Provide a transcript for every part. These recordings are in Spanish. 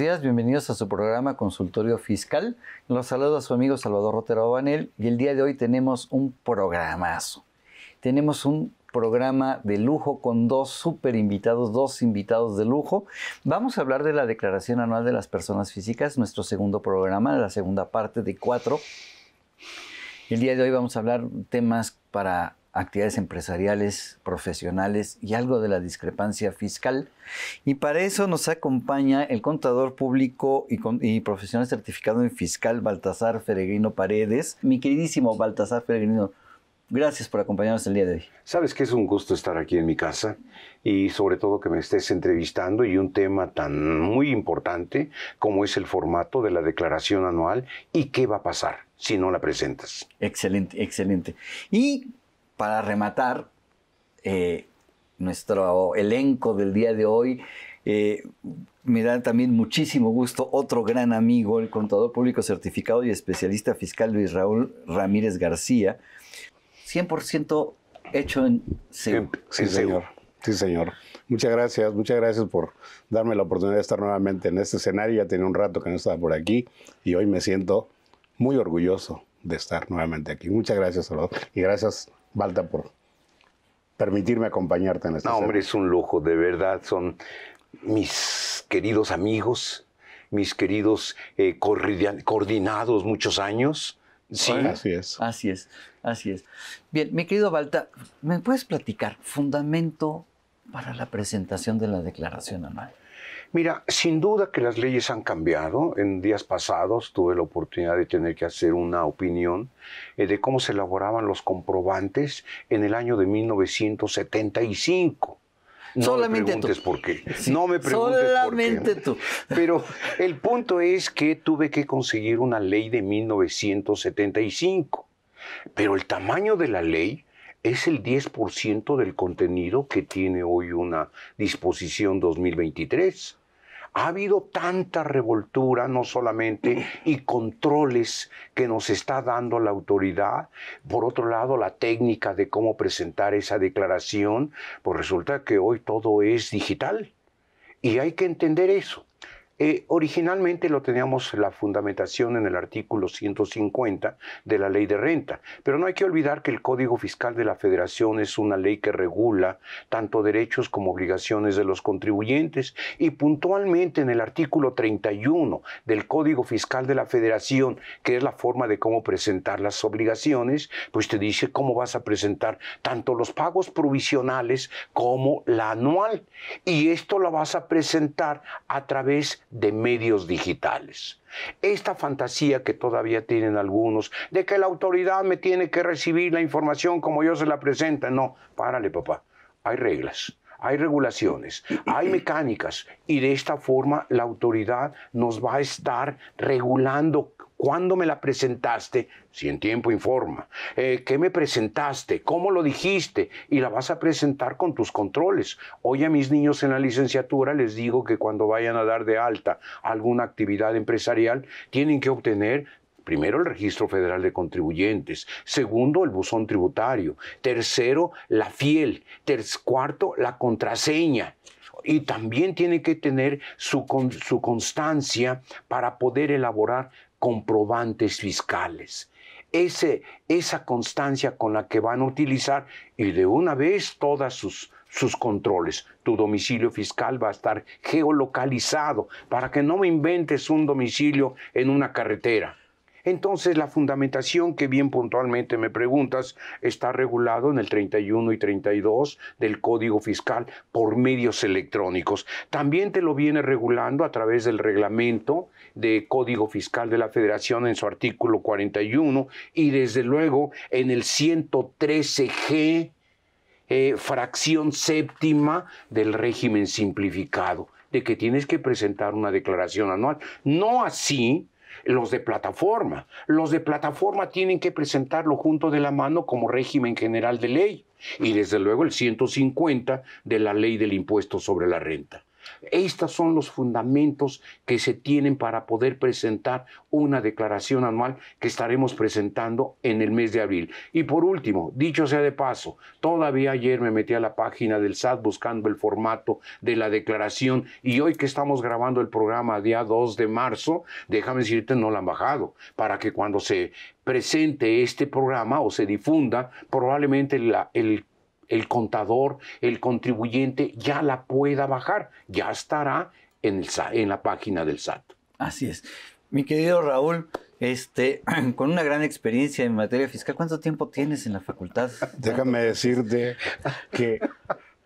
días, bienvenidos a su programa Consultorio Fiscal. Los saludo a su amigo Salvador Rotero Banel y el día de hoy tenemos un programazo. Tenemos un programa de lujo con dos super invitados, dos invitados de lujo. Vamos a hablar de la Declaración Anual de las Personas Físicas, nuestro segundo programa, la segunda parte de cuatro. El día de hoy vamos a hablar temas para actividades empresariales, profesionales y algo de la discrepancia fiscal. Y para eso nos acompaña el contador público y, profesional certificado en fiscal Baltasar Feregrino Paredes. Mi queridísimo Baltasar Feregrino, gracias por acompañarnos el día de hoy. Sabes que es un gusto estar aquí en mi casa y sobre todo que me estés entrevistando y un tema tan muy importante como es el formato de la declaración anual y qué va a pasar si no la presentas. Excelente, excelente. Y para rematar, eh, nuestro elenco del día de hoy, eh, me da también muchísimo gusto otro gran amigo, el contador público certificado y especialista fiscal Luis Raúl Ramírez García, 100% hecho en CEU. Sí, señor. Sí, señor. Muchas gracias, muchas gracias por darme la oportunidad de estar nuevamente en este escenario. Ya tenía un rato que no estaba por aquí y hoy me siento muy orgulloso de estar nuevamente aquí. Muchas gracias, Salvador. Y gracias Balta, por permitirme acompañarte en esta No, hombre, es un lujo, de verdad. Son mis queridos amigos, mis queridos eh, coordinados muchos años. Sí. Así es. Así es, así es. Bien, mi querido Balta, ¿me puedes platicar fundamento para la presentación de la declaración anual? Mira, sin duda que las leyes han cambiado. En días pasados tuve la oportunidad de tener que hacer una opinión eh, de cómo se elaboraban los comprobantes en el año de 1975. No solamente me preguntes por qué. no me preguntes por qué. Solamente tú. Pero el punto es que tuve que conseguir una ley de 1975. Pero el tamaño de la ley es el 10% del contenido que tiene hoy una disposición 2023. Ha habido tanta revoltura, no solamente, y controles que nos está dando la autoridad. Por otro lado, la técnica de cómo presentar esa declaración, pues resulta que hoy todo es digital. Y hay que entender eso. Eh, originalmente lo teníamos la fundamentación en el artículo 150 de la ley de renta, pero no hay que olvidar que el Código Fiscal de la Federación es una ley que regula tanto derechos como obligaciones de los contribuyentes y puntualmente en el artículo 31 del Código Fiscal de la Federación, que es la forma de cómo presentar las obligaciones, pues te dice cómo vas a presentar tanto los pagos provisionales como la anual. Y esto lo vas a presentar a través de medios digitales. Esta fantasía que todavía tienen algunos de que la autoridad me tiene que recibir la información como yo se la presenta, no, párale papá, hay reglas hay regulaciones, hay mecánicas y de esta forma la autoridad nos va a estar regulando ¿Cuándo me la presentaste? Si en tiempo informa. Eh, ¿Qué me presentaste? ¿Cómo lo dijiste? Y la vas a presentar con tus controles. Hoy a mis niños en la licenciatura les digo que cuando vayan a dar de alta alguna actividad empresarial, tienen que obtener Primero, el Registro Federal de Contribuyentes. Segundo, el buzón tributario. Tercero, la fiel. cuarto, la contraseña. Y también tienen que tener su, su constancia para poder elaborar comprobantes fiscales. Ese, esa constancia con la que van a utilizar y de una vez todas sus, sus controles. Tu domicilio fiscal va a estar geolocalizado para que no me inventes un domicilio en una carretera. Entonces la fundamentación que bien puntualmente me preguntas está regulado en el 31 y 32 del Código Fiscal por medios electrónicos. También te lo viene regulando a través del reglamento de Código Fiscal de la Federación en su artículo 41 y desde luego en el 113G eh, fracción séptima del régimen simplificado de que tienes que presentar una declaración anual. No así los de plataforma. Los de plataforma tienen que presentarlo junto de la mano como régimen general de ley y desde luego el 150 de la ley del impuesto sobre la renta. Estos son los fundamentos que se tienen para poder presentar una declaración anual que estaremos presentando en el mes de abril. Y por último, dicho sea de paso, todavía ayer me metí a la página del SAT buscando el formato de la declaración y hoy que estamos grabando el programa día 2 de marzo, déjame decirte, no la han bajado, para que cuando se presente este programa o se difunda, probablemente la, el el contador, el contribuyente ya la pueda bajar, ya estará en, el, en la página del SAT. Así es. Mi querido Raúl, este, con una gran experiencia en materia fiscal, ¿cuánto tiempo tienes en la facultad? Déjame decirte que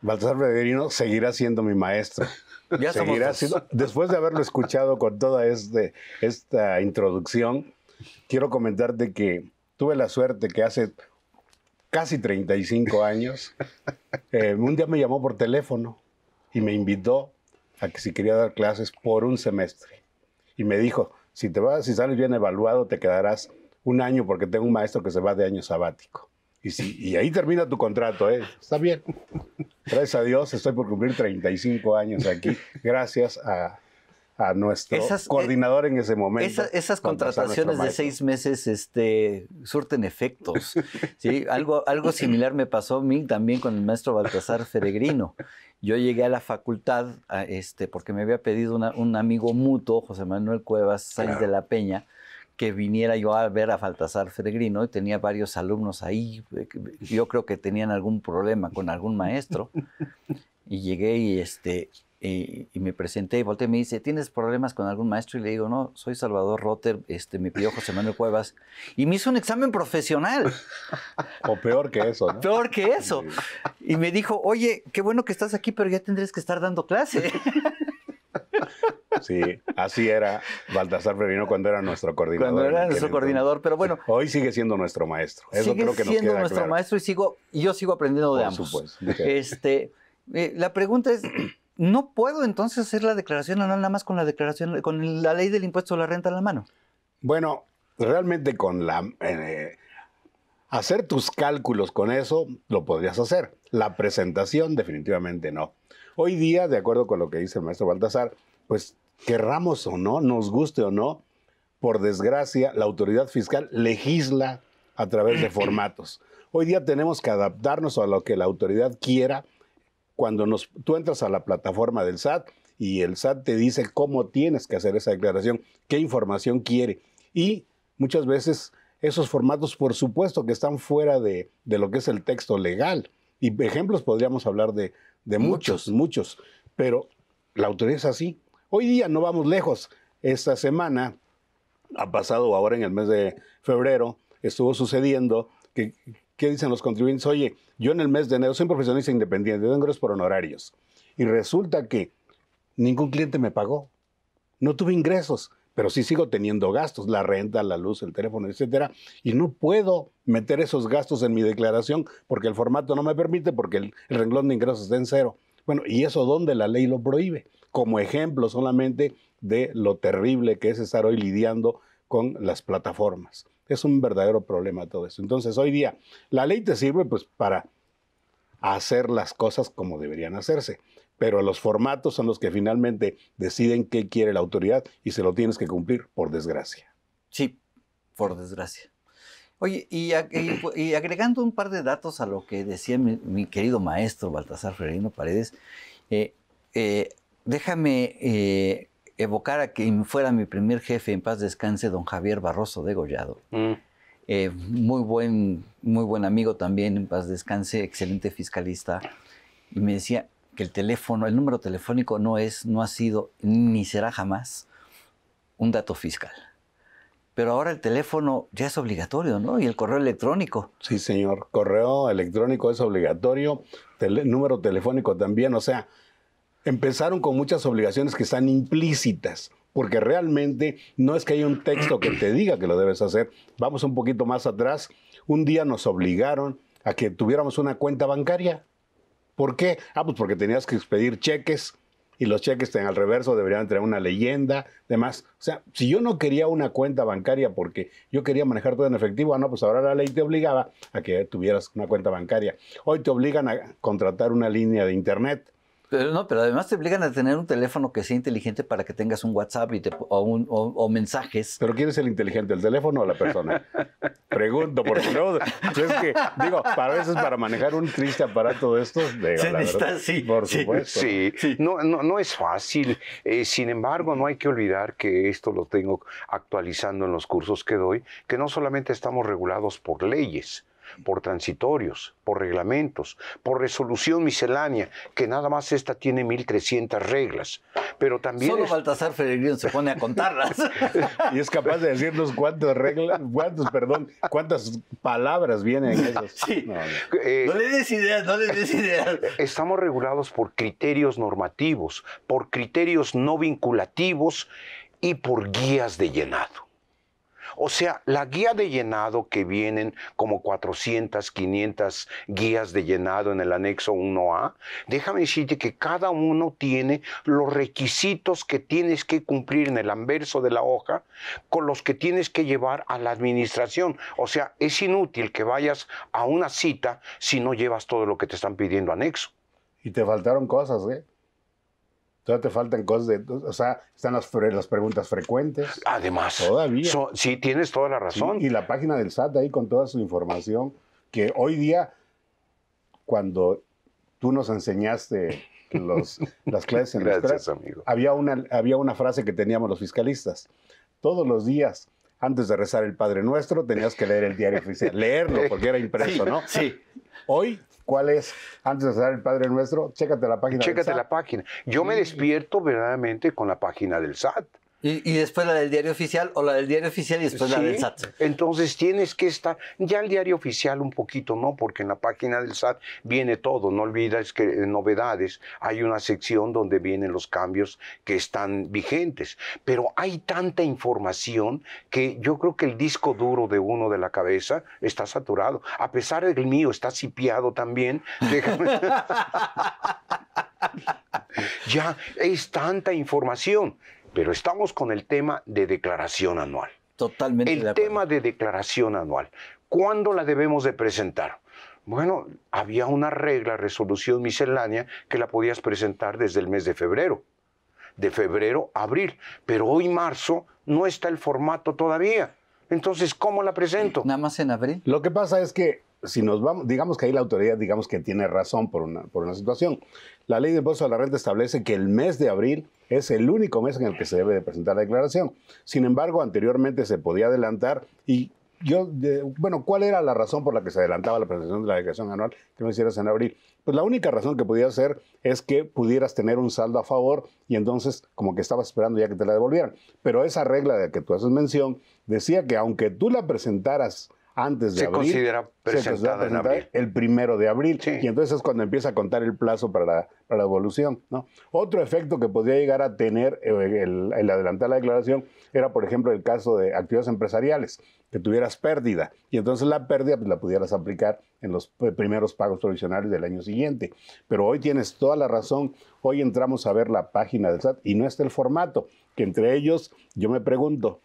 Baltasar Federino seguirá siendo mi maestro. Ya después de haberlo escuchado con toda este, esta introducción, quiero comentarte que tuve la suerte que hace casi 35 años, eh, un día me llamó por teléfono y me invitó a que si quería dar clases por un semestre. Y me dijo, si te vas, si sales bien evaluado, te quedarás un año porque tengo un maestro que se va de año sabático. Y, si, y ahí termina tu contrato, ¿eh? Está bien. Gracias a Dios, estoy por cumplir 35 años aquí, gracias a, a nuestro eh, coordinador en ese momento. esas contrataciones de seis meses este, surten efectos. algo, similar me pasó a mí también con el maestro Baltasar Feregrino. Yo llegué a la facultad este, porque me había pedido un amigo mutuo, José Manuel Cuevas Sáenz de la Peña, que viniera yo a ver a Baltasar Feregrino y tenía varios alumnos ahí. Eh, yo creo que tenían algún problema con algún maestro. Y llegué y este y, me presenté y volteé y me dice, ¿tienes problemas con algún maestro? Y le digo, no, soy Salvador Rotter, este, me pidió José Manuel Cuevas. Y me hizo un examen profesional. o peor que eso, Peor que eso. Y me dijo, oye, qué bueno que estás aquí, pero ya tendrías que estar dando clase. Sí, así era Baltasar previno cuando era nuestro coordinador. Cuando era nuestro coordinador, pero bueno. Hoy sigue siendo nuestro maestro. Eso sigue creo que siendo nuestro maestro y sigo, yo sigo aprendiendo de Por Supuesto. Este, eh, la pregunta es, no puedo entonces hacer la declaración anual nada más con la declaración, con la ley del impuesto a la renta en la mano. Bueno, realmente con la eh, hacer tus cálculos con eso lo podrías hacer. La presentación definitivamente no. Hoy día, de acuerdo con lo que dice el maestro Baltasar, pues querramos o no, nos guste o no, por desgracia, la autoridad fiscal legisla a través de formatos. Hoy día tenemos que adaptarnos a lo que la autoridad quiera cuando nos, tú entras a la plataforma del SAT y el SAT te dice cómo tienes que hacer esa declaración, qué información quiere. Y muchas veces esos formatos, por supuesto, que están fuera de, lo que es el texto legal. Y ejemplos podríamos hablar de, de muchos, muchos, muchos. Pero la autoridad es así. Hoy día no vamos lejos. Esta semana ha pasado ahora en el mes de febrero, estuvo sucediendo que ¿Qué dicen los contribuyentes? Oye, yo en el mes de enero soy un profesionista independiente, tengo ingresos por honorarios. Y resulta que ningún cliente me pagó. No tuve ingresos, pero sí sigo teniendo gastos, la renta, la luz, el teléfono, etc. y no puedo meter esos gastos en mi declaración porque el formato no me permite porque el, el renglón de ingresos está en cero. Bueno, ¿y eso dónde la ley lo prohíbe? Como ejemplo solamente de lo terrible que es estar hoy lidiando con las plataformas. Es un verdadero problema todo eso. Entonces, hoy día, la ley te sirve pues para hacer las cosas como deberían hacerse, pero los formatos son los que finalmente deciden qué quiere la autoridad y se lo tienes que cumplir, por desgracia. Sí, por desgracia. Oye, y, agregando un par de datos a lo que decía mi, querido maestro Baltasar Ferreino Paredes, eh, eh, déjame eh, evocar a quien fuera mi primer jefe, en paz descanse, don Javier Barroso de Gollado, mm. eh, muy, buen, muy buen amigo también, en paz descanse, excelente fiscalista. Y me decía que el teléfono, el número telefónico no es, no ha sido, ni será jamás un dato fiscal. Pero ahora el teléfono ya es obligatorio, ¿no? Y el correo electrónico. Sí, señor. Correo electrónico es obligatorio. número telefónico también. O sea, empezaron con muchas obligaciones que están implícitas, porque realmente no es que haya un texto que te diga que lo debes hacer. Vamos un poquito más atrás. Un día nos obligaron a que tuviéramos una cuenta bancaria. ¿Por qué? Ah, pues porque tenías que expedir cheques y los cheques en al reverso deberían tener una leyenda, demás. O sea, si yo no quería una cuenta bancaria porque yo quería manejar todo en efectivo, ah, no, pues ahora la ley te obligaba a que tuvieras una cuenta bancaria. Hoy te obligan a contratar una línea de internet. Pero no, pero además te obligan a tener un teléfono que sea inteligente para que tengas un WhatsApp o, mensajes. Pero ¿quién es el inteligente, el teléfono o la persona? Pregunto, porque digo, para veces para manejar un triste aparato de estos, de sí, por supuesto. Sí, No, no, es fácil. Eh, sin embargo, no hay que olvidar que esto lo tengo actualizando en los cursos que doy, que no solamente estamos regulados por leyes, por transitorios, por reglamentos, por resolución miscelánea, que nada más esta tiene 1.300 reglas. Pero también... Solo Baltasar se pone a contarlas. y es capaz de decirnos cuántas reglas, cuántos, perdón, cuántas palabras vienen en Sí. No, eh, no le des ideas, no le des ideas. Estamos regulados por criterios normativos, por criterios no vinculativos y por guías de llenado. O sea, la guía de llenado que vienen como 400, 500 guías de llenado en el anexo 1A, déjame decirte que cada uno tiene los requisitos que tienes que cumplir en el anverso de la hoja con los que tienes que llevar a la administración. O sea, es inútil que vayas a una cita si no llevas todo lo que te están pidiendo anexo. Y te faltaron cosas, ¿eh? Todavía te faltan cosas de... O sea, están las, las preguntas frecuentes. Además. Todavía. sí, tienes toda la razón. y la página del SAT ahí con toda su información, que hoy día, cuando tú nos enseñaste los, las clases en Gracias, Había una, había una frase que teníamos los fiscalistas. Todos los días, antes de rezar el Padre Nuestro, tenías que leer el diario oficial. Leerlo, porque era impreso, ¿no? Sí. Hoy ¿Cuál es? Antes de hacer el Padre Nuestro, chécate la página. Chécate la página. Yo me despierto verdaderamente con la página del SAT. Y, después la del diario oficial o la del diario oficial y después la del SAT. Entonces tienes que estar, ya el diario oficial un poquito, ¿no? Porque en la página del SAT viene todo, no olvides que en novedades, hay una sección donde vienen los cambios que están vigentes, pero hay tanta información que yo creo que el disco duro de uno de la cabeza está saturado, a pesar del mío está cipiado también. ya es tanta información pero estamos con el tema de declaración anual. Totalmente. El tema de declaración anual. ¿Cuándo la debemos de presentar? Bueno, había una regla, resolución miscelánea, que la podías presentar desde el mes de febrero. De febrero a abril. Pero hoy marzo no está el formato todavía. Entonces, ¿cómo la presento? Nada más en abril. Lo que pasa es que si nos vamos, digamos que ahí la autoridad, digamos que tiene razón por una, por una situación. La ley del impuesto de la renta establece que el mes de abril es el único mes en el que se debe presentar la declaración. Sin embargo, anteriormente se podía adelantar y yo, bueno, ¿cuál era la razón por la que se adelantaba la presentación de la declaración anual que no hicieras en abril? Pues la única razón que podía ser es que pudieras tener un saldo a favor y entonces como que estabas esperando ya que te la devolvieran. Pero esa regla de la que tú haces mención decía que aunque tú la presentaras antes de se se El primero de abril. Y entonces es cuando empieza a contar el plazo para la, para la evolución. ¿no? Otro efecto que podría llegar a tener eh, el, adelantar la declaración era, por ejemplo, el caso de actividades empresariales, que tuvieras pérdida. Y entonces la pérdida pues, la pudieras aplicar en los eh, primeros pagos provisionales del año siguiente. Pero hoy tienes toda la razón. Hoy entramos a ver la página del SAT y no está el formato, que entre ellos yo me pregunto,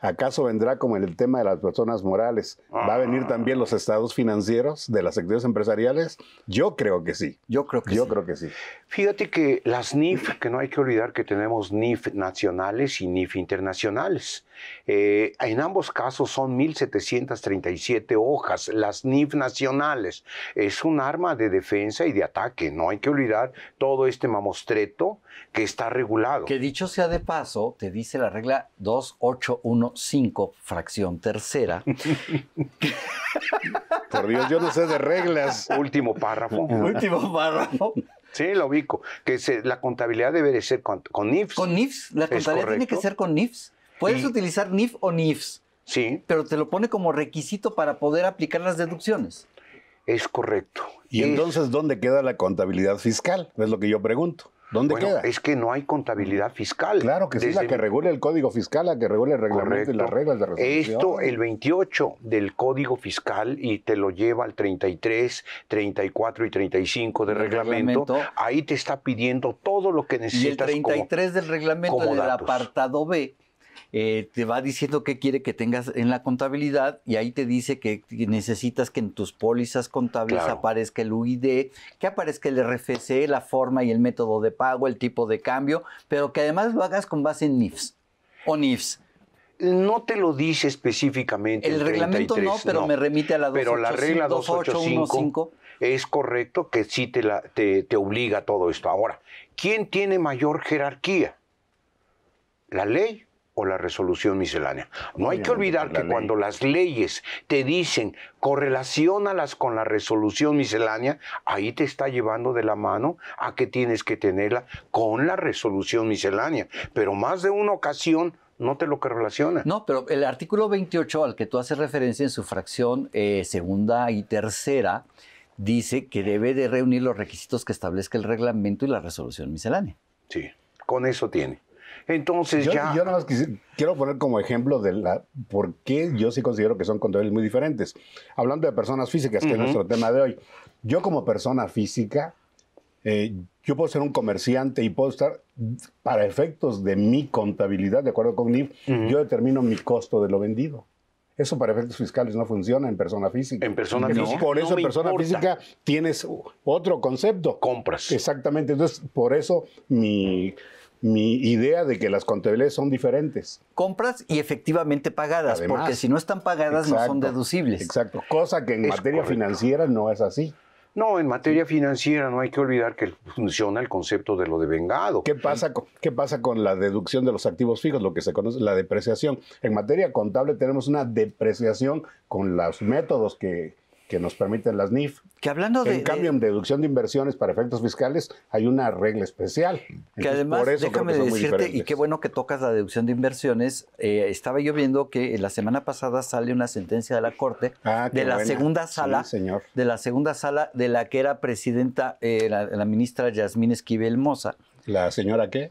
¿Acaso vendrá como en el tema de las personas morales? ¿Va a venir ah. también los estados financieros de las actividades empresariales? Yo creo que sí. Yo creo que Yo sí. creo que sí. Fíjate que las NIF, que no hay que olvidar que tenemos NIF nacionales y NIF internacionales. Eh, en ambos casos son 1.737 hojas. Las NIF nacionales es un arma de defensa y de ataque. No hay que olvidar todo este mamostreto que está regulado. Que dicho sea de paso, te dice la regla 281 5, fracción tercera. Por Dios, yo no sé de reglas. Último párrafo. Último párrafo. Sí, lo ubico. Que la contabilidad debe ser con, NIFS. Con NIFS. La contabilidad tiene que ser con NIFS. Puedes utilizar NIF o NIFS. Sí. Pero te lo pone como requisito para poder aplicar las deducciones. Es correcto. ¿Y entonces dónde queda la contabilidad fiscal? Es lo que yo pregunto. ¿Dónde Es que no hay contabilidad fiscal. Claro que sí, la que regule el código fiscal, la que regule el reglamento y las reglas de resolución. Esto, el 28 del código fiscal, y te lo lleva al 33, 34 y 35 del reglamento, ahí te está pidiendo todo lo que necesitas. Y el 33 del reglamento, del apartado B, eh, te va diciendo qué quiere que tengas en la contabilidad y ahí te dice que necesitas que en tus pólizas contables aparezca el UID, que aparezca el RFC, la forma y el método de pago, el tipo de cambio, pero que además lo hagas con base en NIFS o NIFS no te lo dice específicamente. El, reglamento no, pero me remite a la 281.5 Pero la regla 2815 es correcto que sí te, la, te obliga a todo esto. Ahora, ¿quién tiene mayor jerarquía? ¿La ley o la resolución miscelánea. No hay que olvidar que cuando las leyes te dicen correlacionalas con la resolución miscelánea, ahí te está llevando de la mano a que tienes que tenerla con la resolución miscelánea. Pero más de una ocasión no te lo correlaciona No, pero el artículo 28 al que tú haces referencia en su fracción eh, segunda y tercera dice que debe de reunir los requisitos que establezca el reglamento y la resolución miscelánea. Sí, con eso tiene. Entonces yo, ya... quiero poner como ejemplo de la, por qué yo sí considero que son contables muy diferentes. Hablando de personas físicas, que es nuestro tema de hoy. Yo como persona física, eh, yo puedo ser un comerciante y puedo estar, para efectos de mi contabilidad, de acuerdo con NIF, yo determino mi costo de lo vendido. Eso para efectos fiscales no funciona en persona física. En persona Por eso, persona física tienes otro concepto. Compras. Exactamente. Entonces, por eso mi mi idea de que las contabilidades son diferentes. Compras y efectivamente pagadas, porque si no están pagadas no son deducibles. Exacto, cosa que en materia financiera no es así. No, en materia financiera no hay que olvidar que funciona el concepto de lo de vengado. ¿Qué pasa, con, ¿Qué pasa con la deducción de los activos fijos, lo que se conoce la depreciación? En materia contable tenemos una depreciación con los métodos que que nos permiten las NIF. Que hablando de. En cambio, en deducción de inversiones para efectos fiscales hay una regla especial. que además, déjame decirte, y qué bueno que tocas la deducción de inversiones. Eh, estaba yo viendo que la semana pasada sale una sentencia de la Corte ah, de la segunda sala. De la segunda sala de la que era presidenta eh, la, ministra Yasmín Esquivel Moza. ¿La señora qué?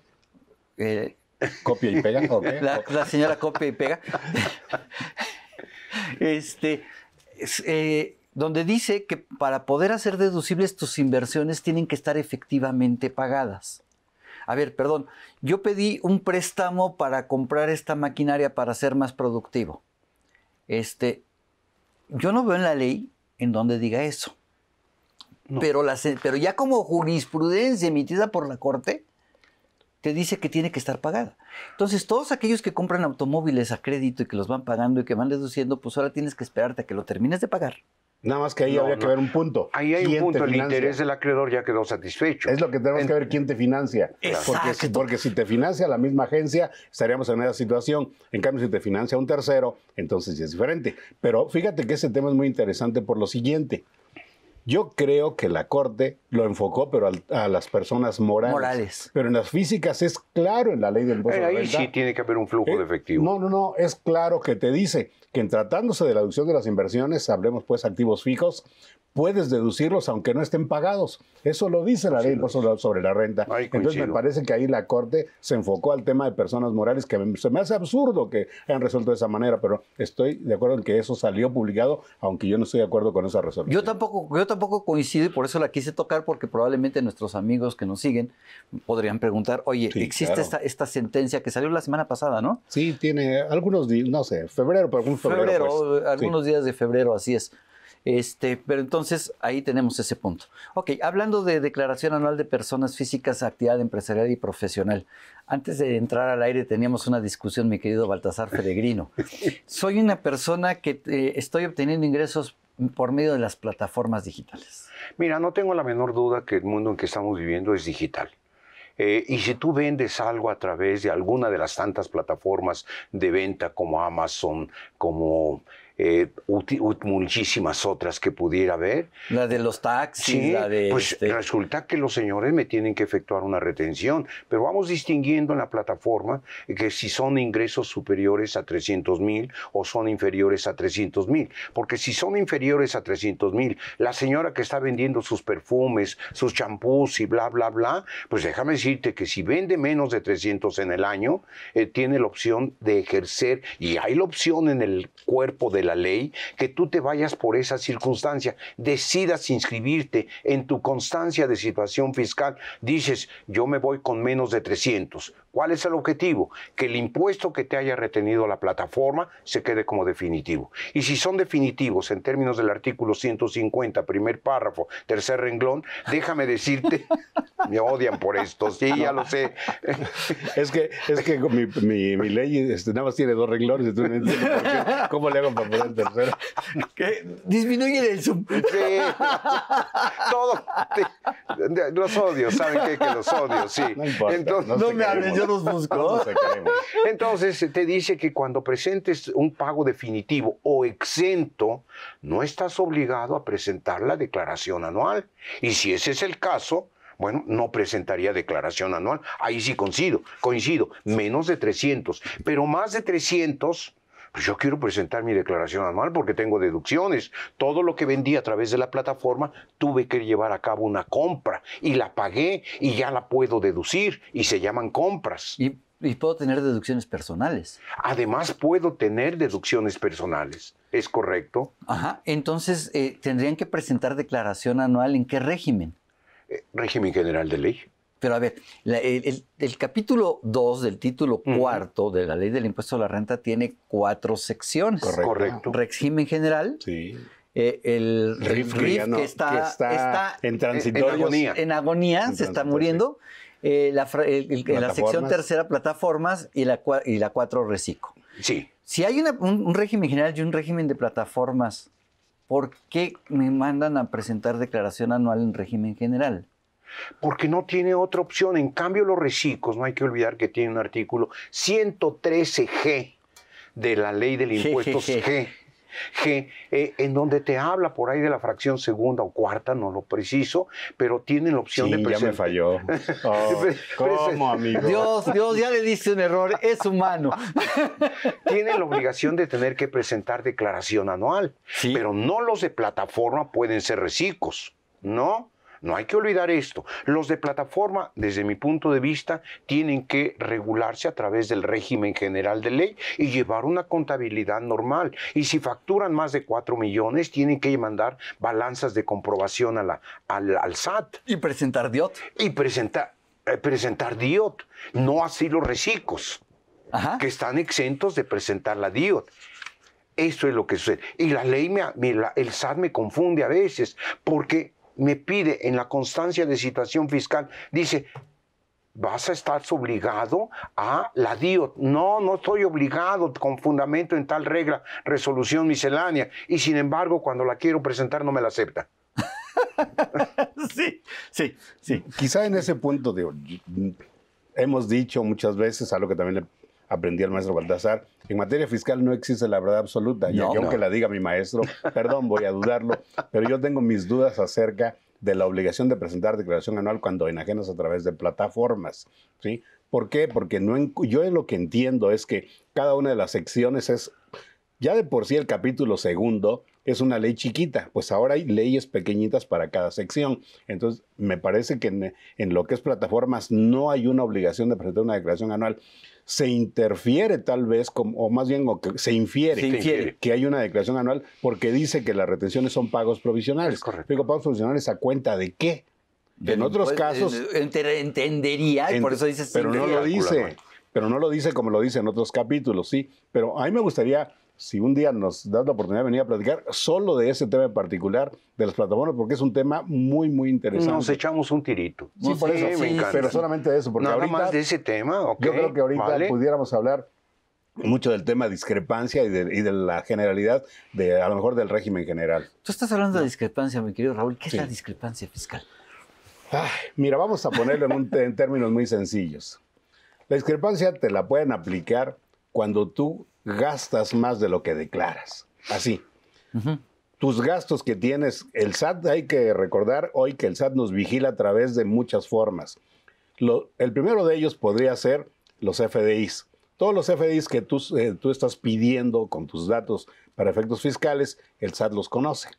Eh, ¿Copia y pega? La, señora copia y pega. este donde dice que para poder hacer deducibles tus inversiones tienen que estar efectivamente pagadas. A ver, perdón, yo pedí un préstamo para comprar esta maquinaria para ser más productivo. Este, yo no veo en la ley en donde diga eso. Pero, pero ya como jurisprudencia emitida por la Corte, te dice que tiene que estar pagada. Entonces, todos aquellos que compran automóviles a crédito y que los van pagando y que van deduciendo, pues ahora tienes que esperarte a que lo termines de pagar Nada más que ahí habría que ver un punto. Ahí hay un punto, el interés del acreedor ya quedó satisfecho. Es lo que tenemos que ver quién te financia. Porque si, te financia la misma agencia, estaríamos en una situación. En cambio, si te financia un tercero, entonces es diferente. Pero fíjate que ese tema es muy interesante por lo siguiente. Yo creo que la Corte lo enfocó, pero a las personas morales. Pero en las físicas es claro en la ley del impuesto. Eh, ahí sí tiene que haber un flujo eh, de efectivo. No, no, no. Es claro que te dice que en tratándose de la deducción de las inversiones, hablemos pues activos fijos, puedes deducirlos aunque no estén pagados. Eso lo dice la ley sobre, la renta. Entonces me parece que ahí la Corte se enfocó al tema de personas morales, que se me hace absurdo que hayan resuelto de esa manera, pero estoy de acuerdo en que eso salió publicado, aunque yo no estoy de acuerdo con esa resolución. Yo tampoco, yo tampoco coincido y por eso la quise tocar, porque probablemente nuestros amigos que nos siguen podrían preguntar, oye, existe esta, sentencia que salió la semana pasada, ¿no? Sí, tiene algunos días, no sé, febrero, pero febrero. Pues. algunos días de febrero, así es. Este, pero entonces ahí tenemos ese punto. Ok, hablando de declaración anual de personas físicas, actividad empresarial y profesional. Antes de entrar al aire teníamos una discusión, mi querido Baltasar Peregrino. Soy una persona que eh, estoy obteniendo ingresos por medio de las plataformas digitales. Mira, no tengo la menor duda que el mundo en que estamos viviendo es digital. Eh, y si tú vendes algo a través de alguna de las tantas plataformas de venta como Amazon, como eh, muchísimas otras que pudiera haber. La de los taxis, la de... Pues este resulta que los señores me tienen que efectuar una retención, pero vamos distinguiendo en la plataforma que si son ingresos superiores a 300 mil o son inferiores a 300 mil, porque si son inferiores a 300 mil, la señora que está vendiendo sus perfumes, sus champús y bla, bla, bla, pues déjame decirte que si vende menos de 300 en el año, eh, tiene la opción de ejercer y hay la opción en el cuerpo del la ley, que tú te vayas por esa circunstancia, decidas inscribirte en tu constancia de situación fiscal, dices, yo me voy con menos de 300, ¿Cuál es el objetivo? Que el impuesto que te haya retenido la plataforma se quede como definitivo. Y si son definitivos en términos del artículo 150, primer párrafo, tercer renglón, déjame decirte, me odian por esto, sí, ya lo sé. es que, es que mi, ley este, nada más tiene dos renglones, ¿cómo le hago para poner el tercero? Disminuye el sub. los odios, ¿saben qué? Que los odios sí. No importa, entonces, no, no me hables, entonces te dice que cuando presentes un pago definitivo o exento, no estás obligado a presentar la declaración anual. Y si ese es el caso, bueno, no presentaría declaración anual. Ahí sí coincido, coincido, menos de 300, pero más de 300 pues yo quiero presentar mi declaración anual porque tengo deducciones. Todo lo que vendí a través de la plataforma tuve que llevar a cabo una compra y la pagué y ya la puedo deducir y se llaman compras. Y, puedo tener deducciones personales. Además puedo tener deducciones personales. ¿Es correcto? Ajá. Entonces, eh, ¿tendrían que presentar declaración anual en qué régimen? Eh, régimen general de ley. Pero a ver, el, capítulo 2 del título cuarto de la ley del impuesto a la renta tiene cuatro secciones. Correcto. Correcto. Régimen general. Sí. Eh, el RIF, que, está, en agonía. se está muriendo. Eh, la, sección tercera, plataformas, y la, y la cuatro, reciclo. Sí. Si hay un, un régimen general y un régimen de plataformas, ¿por qué me mandan a presentar declaración anual en régimen general? porque no tiene otra opción. En cambio, los recicos, no hay que olvidar que tiene un artículo 113G de la ley del impuesto G, eh, en donde te habla por ahí de la fracción segunda o cuarta, no lo preciso, pero tienen la opción de presentar. ya me falló. Oh, Dios, Dios, ya le diste un error, es humano. tiene la obligación de tener que presentar declaración anual, pero no los de plataforma pueden ser recicos, ¿no? No hay que olvidar esto. Los de plataforma, desde mi punto de vista, tienen que regularse a través del régimen general de ley y llevar una contabilidad normal. Y si facturan más de 4 millones, tienen que mandar balanzas de comprobación al, al SAT. Y presentar DIOT. Y eh, presentar, presentar DIOT, no así los recicos, que están exentos de presentar la DIOT. Eso es lo que sucede. Y la ley, me, el SAT me confunde a veces, porque me pide en la constancia de situación fiscal, dice, vas a estar obligado a la DIO. No, no estoy obligado con fundamento en tal regla, resolución miscelánea. Y sin embargo, cuando la quiero presentar no me la acepta. sí, sí, sí. Quizá en ese punto de, hemos dicho muchas veces, algo que también le aprendí el maestro Baltasar. En materia fiscal no existe la verdad absoluta. yo, aunque la diga mi maestro, perdón, voy a dudarlo, pero yo tengo mis dudas acerca de la obligación de presentar declaración anual cuando enajenas a través de plataformas, ¿sí? ¿Por qué? Porque no, yo lo que entiendo es que cada una de las secciones es, ya de por sí el capítulo segundo es una ley chiquita, pues ahora hay leyes pequeñitas para cada sección. Entonces, me parece que en, lo que es plataformas no hay una obligación de presentar una declaración anual. Se interfiere tal vez, o más bien se, infiere, que hay una declaración anual porque dice que las retenciones son pagos provisionales. Digo, pagos provisionales a cuenta de qué? en otros pues, casos... entendería, por eso dices... Pero no lo dice, pero no lo dice como lo dice en otros capítulos, sí. Pero a mí me gustaría si un día nos das la oportunidad de venir a platicar solo de ese tema en particular de los plataformas, porque es un tema muy, muy interesante. Nos echamos un tirito. Sí, por pero solamente de eso. Porque Nada más de ese tema. yo creo que ahorita pudiéramos hablar mucho del tema discrepancia y de, la generalidad, de a lo mejor del régimen general. Tú estás hablando de discrepancia, mi querido Raúl. ¿Qué es la discrepancia fiscal? mira, vamos a ponerlo en términos muy sencillos. La discrepancia te la pueden aplicar cuando tú gastas más de lo que declaras. Así. Tus gastos que tienes, el SAT, hay que recordar hoy que el SAT nos vigila a través de muchas formas. el primero de ellos podría ser los FDIs. Todos los FDIs que tú, eh, tú estás pidiendo con tus datos para efectos fiscales, el SAT los conoce.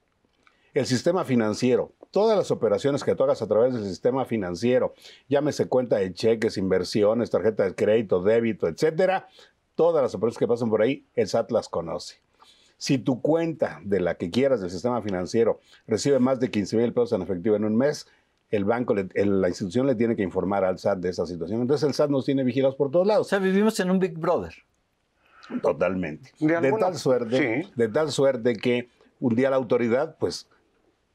El sistema financiero, todas las operaciones que tú hagas a través del sistema financiero, llámese cuenta de cheques, inversiones, tarjeta de crédito, débito, etcétera, todas las operaciones que pasan por ahí, el SAT las conoce. Si tu cuenta de la que quieras del sistema financiero recibe más de 15 mil pesos en efectivo en un mes, el banco, la institución le tiene que informar al SAT de esa situación. Entonces el SAT nos tiene vigilados por todos lados. O sea, vivimos en un Big Brother. Totalmente. De, tal suerte, de tal suerte que un día la autoridad, pues,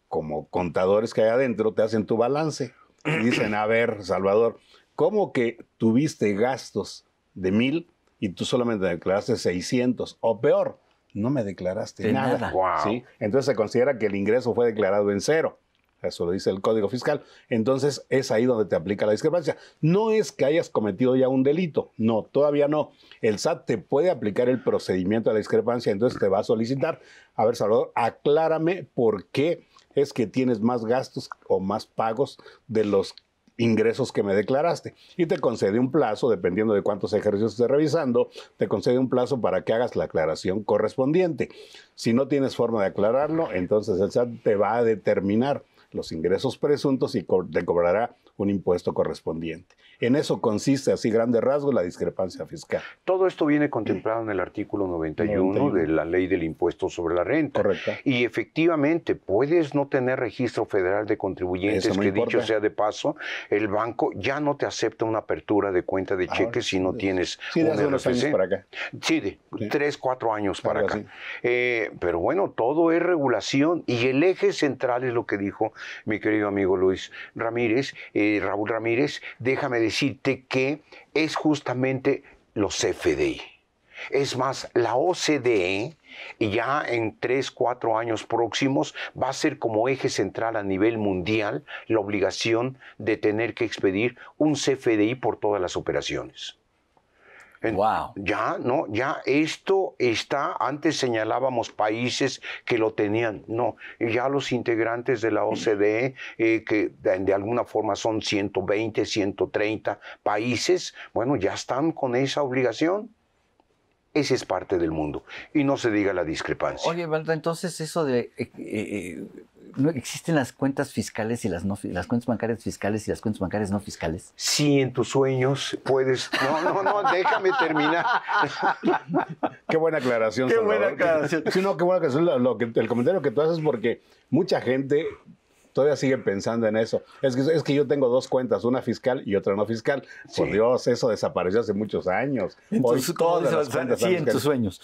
como contadores que hay adentro, te hacen tu balance y dicen, a ver, Salvador, ¿cómo que tuviste gastos de mil y tú solamente declaraste 600 o peor, no me declaraste nada. ¿sí? Entonces se considera que el ingreso fue declarado en cero. Eso lo dice el Código Fiscal. Entonces es ahí donde te aplica la discrepancia. No es que hayas cometido ya un delito. No, todavía no. El SAT te puede aplicar el procedimiento de la discrepancia. Entonces te va a solicitar, a ver, Salvador, aclárame por qué es que tienes más gastos o más pagos de los ingresos que me declaraste. Y te concede un plazo, dependiendo de cuántos ejercicios estés revisando, te concede un plazo para que hagas la aclaración correspondiente. Si no tienes forma de aclararlo, entonces el SAT te va a determinar los ingresos presuntos y te cobrará un impuesto correspondiente. En eso consiste, así grande rasgo... la discrepancia fiscal. Todo esto viene contemplado en el artículo 91, de la ley del impuesto sobre la renta. Correcto. Y efectivamente, puedes no tener registro federal de contribuyentes, que dicho sea de paso, el banco ya no te acepta una apertura de cuenta de ah, cheques si no tienes sí, años para acá. Sí, de tres, cuatro años para acá. Eh, pero bueno, todo es regulación y el eje central es lo que dijo mi querido amigo Luis Ramírez. Eh, Raúl Ramírez, déjame decirte que es justamente los CFDI. Es más, la OCDE ya en tres, cuatro años próximos va a ser como eje central a nivel mundial la obligación de tener que expedir un CFDI por todas las operaciones. Ya, no, ya esto está, antes señalábamos países que lo tenían, no, ya los integrantes de la OCDE, eh, que de, alguna forma son 120, 130 países, bueno, ya están con esa obligación. Ese es parte del mundo. Y no se diga la discrepancia. Oye, entonces eso de eh, eh, no existen las cuentas fiscales y las no las cuentas bancarias fiscales y las cuentas bancarias no fiscales. Sí, en tus sueños puedes. No, no, no, déjame terminar. qué buena aclaración. Qué buena aclaración. Sí, no, qué buena aclaración. el comentario que tú haces porque mucha gente todavía siguen pensando en eso. Es que, es que yo tengo dos cuentas, una fiscal y otra no fiscal. Por Dios, eso desapareció hace muchos años. Entonces, en tus sueños.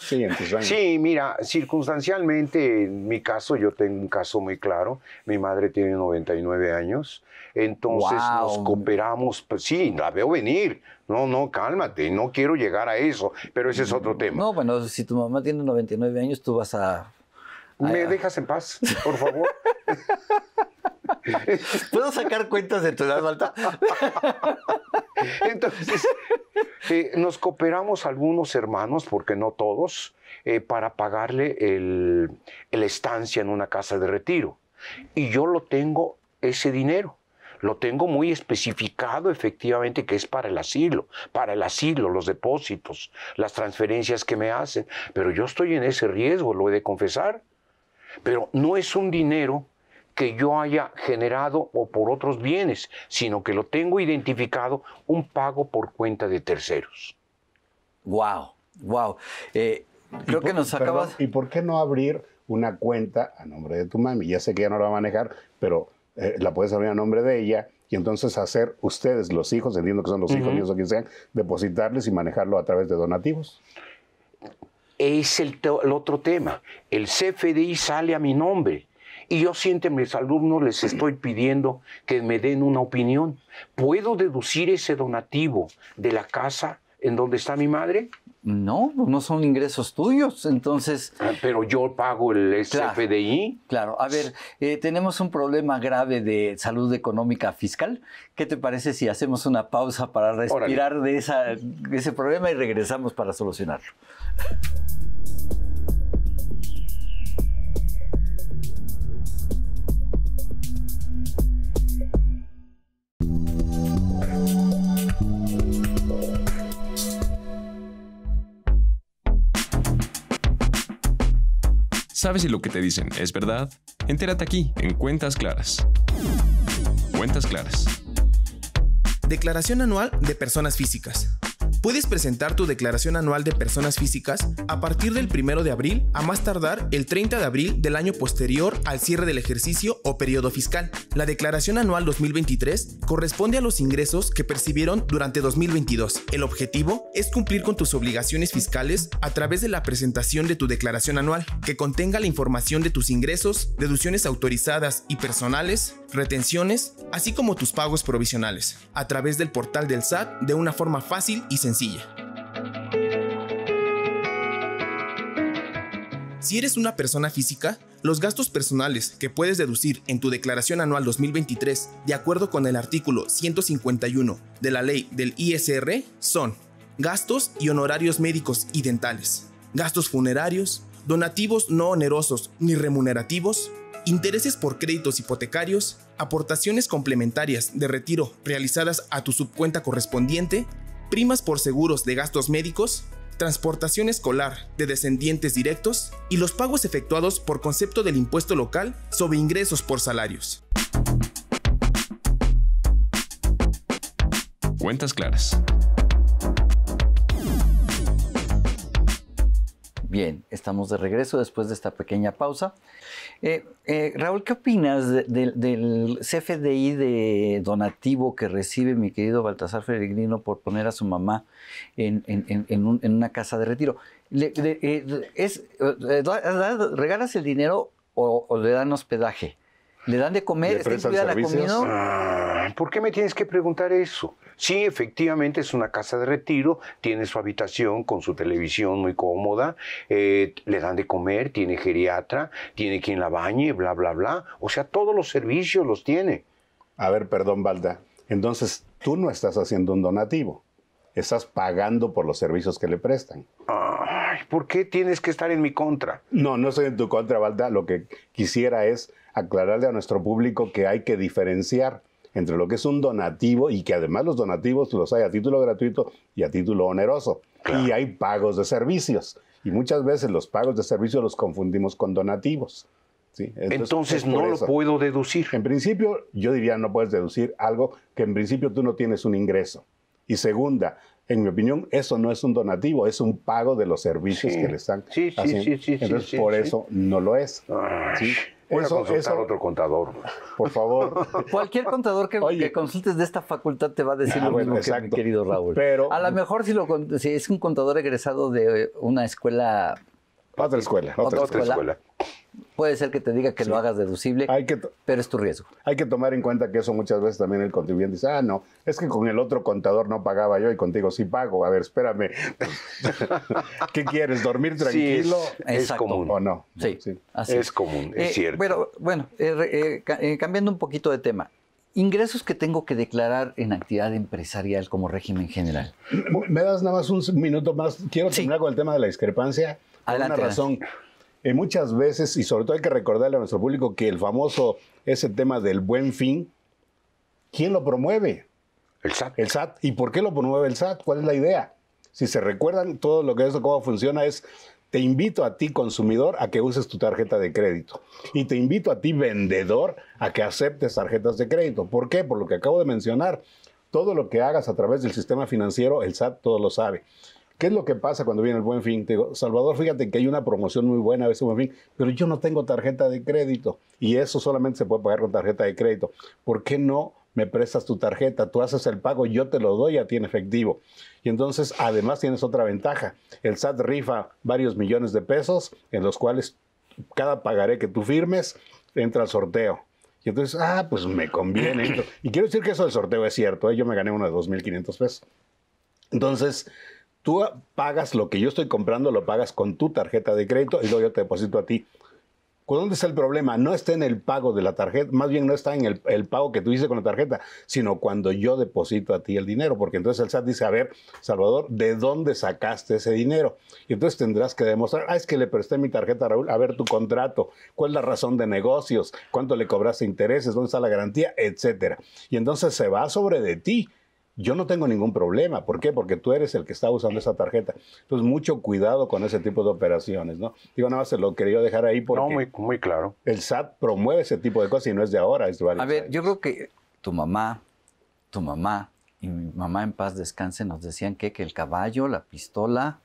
Sí, mira, circunstancialmente, en mi caso, yo tengo un caso muy claro. Mi madre tiene 99 años. Entonces nos cooperamos, pues, sí, la veo venir. No, no, cálmate, no quiero llegar a eso, pero ese es otro mm, tema. No, bueno, si tu mamá tiene 99 años, tú vas a ¿Me dejas en paz, por favor? ¿Puedo sacar cuentas de tu edad, Malta? Entonces, eh, nos cooperamos algunos hermanos, porque no todos, eh, para pagarle la estancia en una casa de retiro. Y yo lo tengo ese dinero. Lo tengo muy especificado efectivamente que es para el asilo, para el asilo, los depósitos, las transferencias que me hacen, pero yo estoy en ese riesgo, lo he de confesar. Pero no es un dinero que yo haya generado o por otros bienes, sino que lo tengo identificado un pago por cuenta de terceros. Wow, wow. Eh, creo que nos acabas. ¿Y por qué no abrir una cuenta a nombre de tu mami? Ya sé que ella no la va a manejar, pero eh, la puedes abrir a nombre de ella y entonces hacer ustedes, los hijos, entiendo que son los hijos, míos o quien sean, depositarles y manejarlo a través de donativos es el, otro tema. El CFDI sale a mi nombre. Y yo siento mis alumnos les estoy pidiendo que me den una opinión. ¿Puedo deducir ese donativo de la casa en donde está mi madre? No, pues no son ingresos tuyos, entonces... Ah, pero yo pago el CFDI. Claro, a ver, eh, tenemos un problema grave de salud económica fiscal. ¿Qué te parece si hacemos una pausa para respirar de ese problema y regresamos para solucionarlo? ¿Sabes si lo que te dicen es verdad? Entérate aquí, en Cuentas Claras. Cuentas Claras. Declaración anual de personas físicas. Puedes presentar tu declaración anual de personas físicas a partir del 1 de abril a más tardar el 30 de abril del año posterior al cierre del ejercicio o periodo fiscal. La declaración anual 2023 corresponde a los ingresos que percibieron durante 2022. El objetivo es cumplir con tus obligaciones fiscales a través de la presentación de tu declaración anual, que contenga la información de tus ingresos, deducciones autorizadas y personales, retenciones, así como tus pagos provisionales, a través del portal del SAT de una forma fácil y sencilla. Si eres una persona física, los gastos personales que puedes deducir en tu declaración anual 2023 de acuerdo con el artículo 151 de la ley del ISR son gastos y honorarios médicos y dentales, gastos funerarios, donativos no onerosos ni remunerativos, intereses por créditos hipotecarios, aportaciones complementarias de retiro realizadas a tu subcuenta correspondiente, primas por seguros de gastos médicos, transportación escolar de descendientes directos y los pagos efectuados por concepto del impuesto local sobre ingresos por salarios. Cuentas claras. Bien, estamos de regreso después de esta pequeña pausa. Eh, eh, Raúl, ¿qué opinas del CFDI de donativo que recibe mi querido Baltasar Feregrino por poner a su mamá en, una casa de retiro? Eh, es, ¿Regalas el dinero o le dan hospedaje? Le dan de comer, está incluida la comida. Ah, ¿Por qué me tienes que preguntar eso? Sí, efectivamente es una casa de retiro, tiene su habitación con su televisión muy cómoda, eh, le dan de comer, tiene geriatra, tiene quien la bañe, bla, bla, bla. O sea, todos los servicios los tiene. A ver, perdón, Valda. Entonces, tú no estás haciendo un donativo, estás pagando por los servicios que le prestan. Ah, pues, ¿por qué tienes que estar en mi contra? No, no estoy en tu contra, Valda. Lo que quisiera es aclararle a nuestro público que hay que diferenciar entre lo que es un donativo y que además los donativos los hay a título gratuito y a título oneroso. Y hay pagos de servicios. Y muchas veces los pagos de servicios los confundimos con donativos. Entonces, no lo puedo deducir. En principio, yo diría no puedes deducir algo que en principio tú no tienes un ingreso. Y segunda, en mi opinión, eso no es un donativo, es un pago de los servicios que le están sí, sí, haciendo. Entonces, por eso no lo es. ¿sí? eso, a otro contador. Por favor. Cualquier contador que, consultes de esta facultad te va a decir ah, lo mismo mi querido Raúl. Pero, a lo mejor si, es un contador egresado de una escuela... Otra escuela. Otra, otra escuela Puede ser que te diga que lo hagas deducible, pero es tu riesgo. Hay que tomar en cuenta que eso muchas veces también el contribuyente dice, ah, no, es que con el otro contador no pagaba yo y contigo sí pago. A ver, espérame. ¿Qué quieres? ¿Dormir tranquilo? es, común. ¿O no? Sí, es común, es eh, cierto. Pero bueno, eh, eh, cambiando un poquito de tema. Ingresos que tengo que declarar en actividad empresarial como régimen general. ¿Me das nada más un minuto más? Quiero terminar con el tema de la discrepancia. Adelante, una razón muchas veces, y sobre todo hay que recordarle a nuestro público que el famoso, ese tema del buen fin, ¿quién lo promueve? El SAT. El SAT. ¿Y por qué lo promueve el SAT? ¿Cuál es la idea? Si se recuerdan, todo lo que es, cómo funciona es, te invito a ti, consumidor, a que uses tu tarjeta de crédito. Y te invito a ti, vendedor, a que aceptes tarjetas de crédito. ¿Por qué? Por lo que acabo de mencionar. Todo lo que hagas a través del sistema financiero, el SAT todo lo sabe. ¿Qué es lo que pasa cuando viene el buen fin? Te digo, Salvador, fíjate que hay una promoción muy buena a veces buen fin, pero yo no tengo tarjeta de crédito y eso solamente se puede pagar con tarjeta de crédito. ¿Por qué no me prestas tu tarjeta? Tú haces el pago, yo te lo doy a ti en efectivo. Y entonces, además, tienes otra ventaja. El SAT rifa varios millones de pesos en los cuales cada pagaré que tú firmes entra al sorteo. Y entonces, ah, pues me conviene. y quiero decir que eso del sorteo es cierto. ¿eh? Yo me gané uno de 2.500 pesos. Entonces, tú pagas lo que yo estoy comprando, lo pagas con tu tarjeta de crédito y luego yo te deposito a ti. ¿Dónde está el problema? No está en el pago de la tarjeta, más bien no está en el, pago que tú hiciste con la tarjeta, sino cuando yo deposito a ti el dinero, porque entonces el SAT dice, a ver, Salvador, ¿de dónde sacaste ese dinero? Y entonces tendrás que demostrar, ah, es que le presté mi tarjeta a Raúl, a ver tu contrato, cuál es la razón de negocios, cuánto le cobraste intereses, dónde está la garantía, etcétera. Y entonces se va sobre de ti yo no tengo ningún problema. ¿Por qué? Porque tú eres el que está usando esa tarjeta. Entonces, mucho cuidado con ese tipo de operaciones, ¿no? Digo, nada más se lo quería dejar ahí porque... No, muy, claro. El SAT promueve ese tipo de cosas y no es de ahora. a ver, yo creo que tu mamá, tu mamá y mi mamá en paz descanse nos decían que, que el caballo, la pistola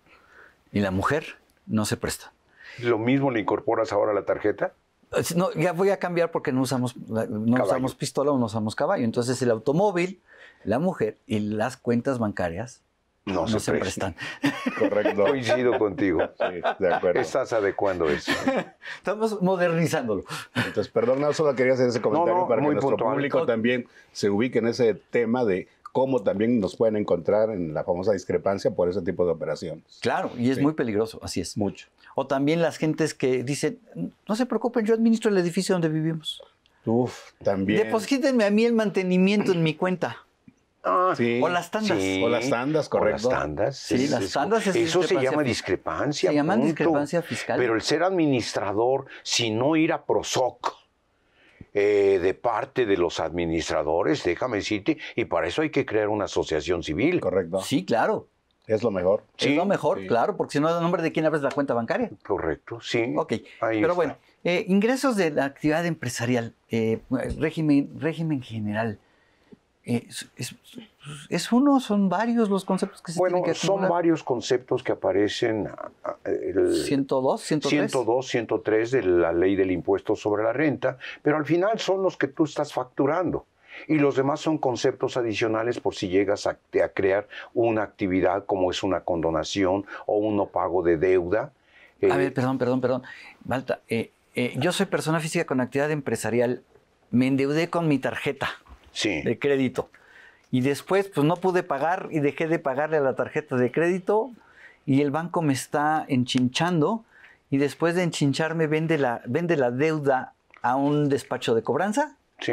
y la mujer no se prestan. ¿Lo mismo le incorporas ahora a la tarjeta? No, ya voy a cambiar porque no usamos, no usamos pistola o no usamos caballo. Entonces el automóvil la mujer y las cuentas bancarias no, se, prestan. Correcto. Coincido contigo. Sí, de acuerdo. Estás adecuando eso. Estamos modernizándolo. Entonces, perdón, solo quería hacer ese comentario para que nuestro público también se ubique en ese tema de cómo también nos pueden encontrar en la famosa discrepancia por ese tipo de operaciones. Claro, y es muy peligroso, así es. Mucho. O también las gentes que dicen, no se preocupen, yo administro el edificio donde vivimos. Uf, también. Deposítenme a mí el mantenimiento en mi cuenta o las tandas. o las tandas, correcto. O las tandas. Sí, las tandas Eso se llama discrepancia. Se llama discrepancia fiscal. Pero el ser administrador, si no ir a PROSOC eh, de parte de los administradores, déjame decirte, y para eso hay que crear una asociación civil. Correcto. Sí, claro. Es lo mejor. es lo mejor, claro, porque si no, ¿a nombre de quién abres la cuenta bancaria? Correcto, sí. Ok, pero bueno, eh, ingresos de la actividad empresarial, eh, régimen, régimen general. Es, es, uno, son varios los conceptos que se tienen que son varios conceptos que aparecen ah, ah, el 102, 103. 102, 103 de la ley del impuesto sobre la renta, pero al final son los que tú estás facturando. Y los demás son conceptos adicionales por si llegas a, crear una actividad como es una condonación o un no pago de deuda. a ver, eh, perdón, perdón, perdón. Malta, eh, eh, yo soy persona física con actividad empresarial. Me endeudé con mi tarjeta de crédito. Y después, pues no pude pagar y dejé de pagarle a la tarjeta de crédito y el banco me está enchinchando y después de enchincharme vende la, vende la deuda a un despacho de cobranza. Sí.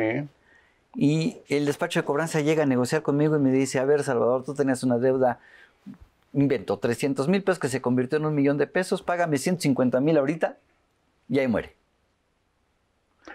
Y el despacho de cobranza llega a negociar conmigo y me dice, a ver, Salvador, tú tenías una deuda, invento, 300 mil pesos que se convirtió en un millón de pesos, págame 150 mil ahorita y ahí muere.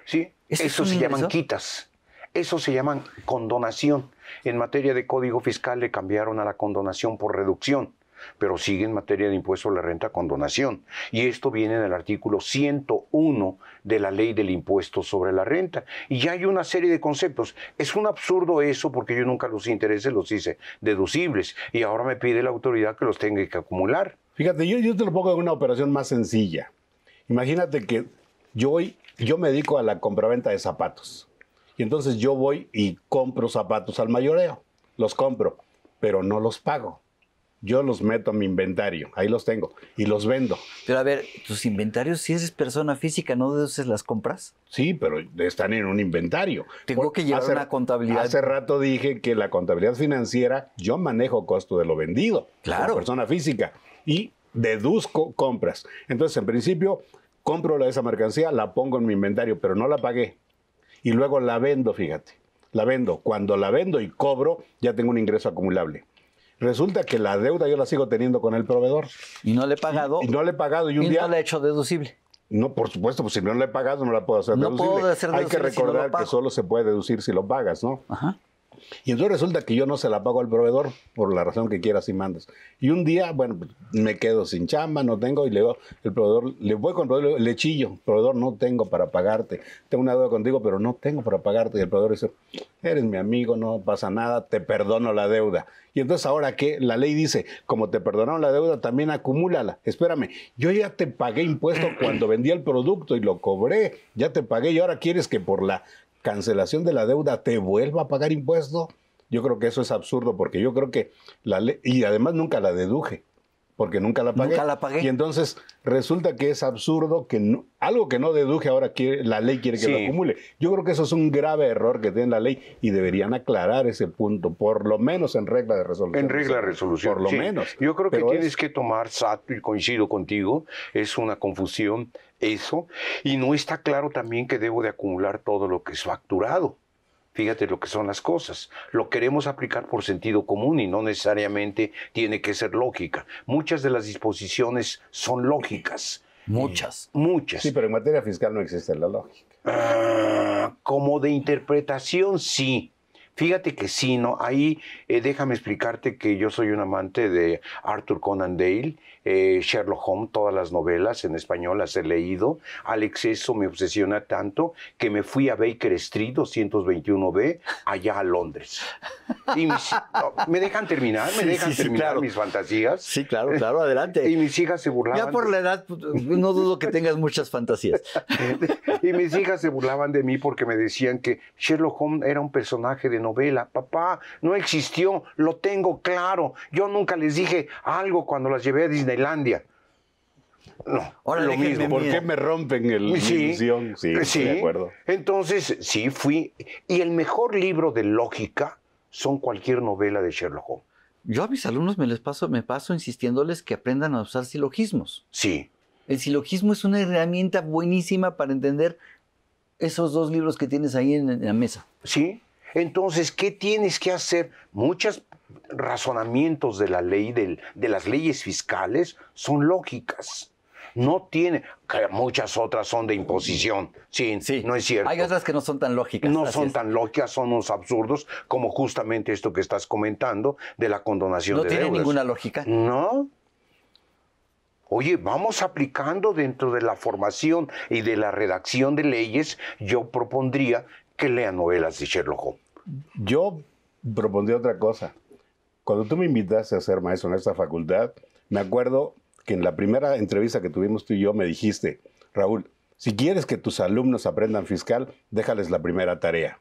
Sí, eso se llaman quitas. Eso se llama condonación. En materia de código fiscal le cambiaron a la condonación por reducción, pero sigue en materia de impuesto a la renta condonación. Y esto viene en el artículo 101 de la ley del impuesto sobre la renta. Y ya hay una serie de conceptos. Es un absurdo eso porque yo nunca los intereses los hice deducibles y ahora me pide la autoridad que los tenga que acumular. Fíjate, yo, yo te lo pongo en una operación más sencilla. Imagínate que yo, yo me dedico a la compraventa de zapatos y entonces yo voy y compro zapatos al mayoreo, los compro, pero no los pago. Yo los meto a mi inventario, ahí los tengo, y los vendo. Pero a ver, tus inventarios, si eres persona física, ¿no deduces las compras? Sí, pero están en un inventario. Tengo que llevar una contabilidad. Hace rato dije que la contabilidad financiera, yo manejo costo de lo vendido. Claro. persona física. Y deduzco compras. Entonces, en principio, compro esa mercancía, la pongo en mi inventario, pero no la pagué y luego la vendo, fíjate. La vendo. Cuando la vendo y cobro, ya tengo un ingreso acumulable. Resulta que la deuda yo la sigo teniendo con el proveedor. Y no le he pagado. Y, no le he pagado. Y un día. no la he hecho deducible. No, por supuesto, pues si no la he pagado, no la puedo hacer no Puedo hacer deducible Hay que recordar que solo se puede deducir si lo pagas, ¿no? Ajá. Y entonces resulta que yo no se la pago al proveedor, por la razón que quieras y mandas. Y un día, bueno, me quedo sin chamba, no tengo, y le digo, el proveedor, le voy con el proveedor, le chillo, proveedor, no tengo para pagarte. Tengo una deuda contigo, pero no tengo para pagarte. Y el proveedor dice, eres mi amigo, no pasa nada, te perdono la deuda. Y entonces ahora que la ley dice, como te perdonaron la deuda, también acumúlala. Espérame, yo ya te pagué impuesto cuando vendí el producto y lo cobré, ya te pagué y ahora quieres que por la cancelación de la deuda te vuelva a pagar impuestos, yo creo que eso es absurdo, porque yo creo que la ley, y además nunca la deduje, porque nunca la pagué. la pagué. Y entonces resulta que es absurdo que algo que no deduje ahora la ley quiere que lo acumule. Yo creo que eso es un grave error que tiene la ley y deberían aclarar ese punto, por lo menos en regla de resolución. En regla de resolución. Por lo menos. Yo creo que tienes que tomar, Sato, y coincido contigo, es una confusión eso y no está claro también que debo de acumular todo lo que es facturado. Fíjate lo que son las cosas. Lo queremos aplicar por sentido común y no necesariamente tiene que ser lógica. Muchas de las disposiciones son lógicas. Muchas. Eh, muchas. Sí, pero en materia fiscal no existe la lógica. Ah, como de interpretación, sí. Fíjate que sí, ¿no? Ahí eh, déjame explicarte que yo soy un amante de Arthur Conan Dale, eh, Sherlock Holmes, todas las novelas en español las he leído. Al exceso me obsesiona tanto que me fui a Baker Street 221B, allá a Londres. me dejan terminar, me dejan terminar mis fantasías. Sí, claro, claro, adelante. Y mis hijas se burlaban. Ya por la edad, pues, no dudo que tengas muchas fantasías. y mis hijas se burlaban de mí porque me decían que Sherlock Holmes era un personaje de novela. Papá, no existió, lo tengo claro. Yo nunca les dije algo cuando las llevé a Disneylandia. No, Ahora lo mismo. ¿Por qué me rompen el, Sí, de acuerdo. Entonces, sí, fui. Y el mejor libro de lógica son cualquier novela de Sherlock Holmes. Yo a mis alumnos me les paso, me paso insistiéndoles que aprendan a usar silogismos. Sí. El silogismo es una herramienta buenísima para entender esos dos libros que tienes ahí en la mesa. Sí. Entonces, ¿qué tienes que hacer? Muchos razonamientos de la ley, de, las leyes fiscales, son lógicas no tiene, muchas otras son de imposición, sí, sí, no es cierto. Hay otras que no son tan lógicas. No son tan lógicas, son unos absurdos, como justamente esto que estás comentando de la condonación ¿No tiene ninguna lógica? No. Oye, vamos aplicando dentro de la formación y de la redacción de leyes, yo propondría que lea novelas de Sherlock Holmes. Yo propondría otra cosa. Cuando tú me invitaste a ser maestro en esta facultad, me acuerdo que en la primera entrevista que tuvimos tú y yo me dijiste, Raúl, si quieres que tus alumnos aprendan fiscal, déjales la primera tarea.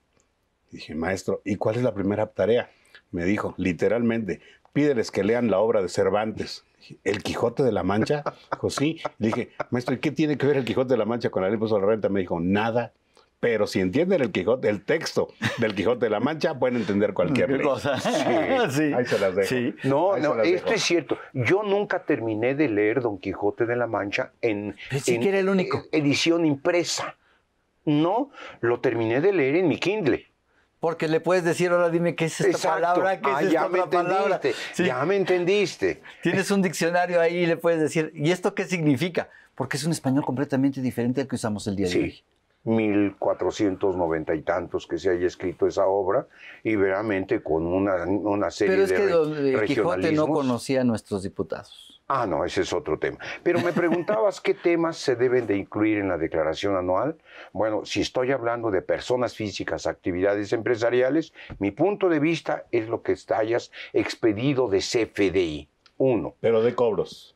dije, maestro, ¿y cuál es la primera tarea? Me dijo, literalmente, pídeles que lean la obra de Cervantes. ¿El Quijote de la Mancha? Dijo, sí. dije, maestro, ¿y qué tiene que ver el Quijote de la Mancha con la ley de la renta? Me dijo, nada. Pero si entienden el Quijote, el texto del Quijote de la Mancha, pueden entender cualquier cosa. Sí, Ahí se las dejo. No, esto es cierto. Yo nunca terminé de leer Don Quijote de la Mancha en, e, edición impresa. No, lo terminé de leer en mi Kindle. Porque le puedes decir, ahora dime qué es esta palabra, qué es ah, esta ya me entendiste. Ya me entendiste. Tienes un diccionario ahí y le puedes decir, ¿y esto qué significa? Porque es un español completamente diferente al que usamos el día de hoy. 1490 y tantos que se haya escrito esa obra y veramente con una, una serie de Pero es que Quijote no conocía a nuestros diputados. Ah, no, ese es otro tema. Pero me preguntabas qué temas se deben de incluir en la declaración anual. Bueno, si estoy hablando de personas físicas, actividades empresariales, mi punto de vista es lo que hayas expedido de CFDI. Uno. Pero de cobros.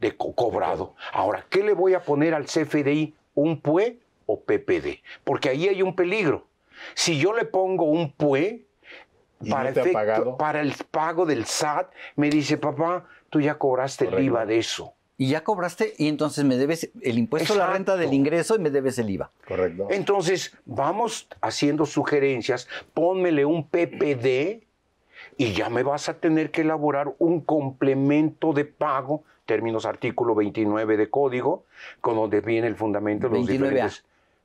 De cobrado. Ahora, ¿qué le voy a poner al CFDI? ¿Un PUE? o PPD, porque ahí hay un peligro. Si yo le pongo un PUE para, el pago del SAT, me dice, papá, tú ya cobraste el IVA de eso. Y ya cobraste y entonces me debes el impuesto a la renta del ingreso y me debes el IVA. Correcto. Entonces, vamos haciendo sugerencias, pónmele un PPD y ya me vas a tener que elaborar un complemento de pago, términos artículo 29 de código, con donde viene el fundamento de los diferentes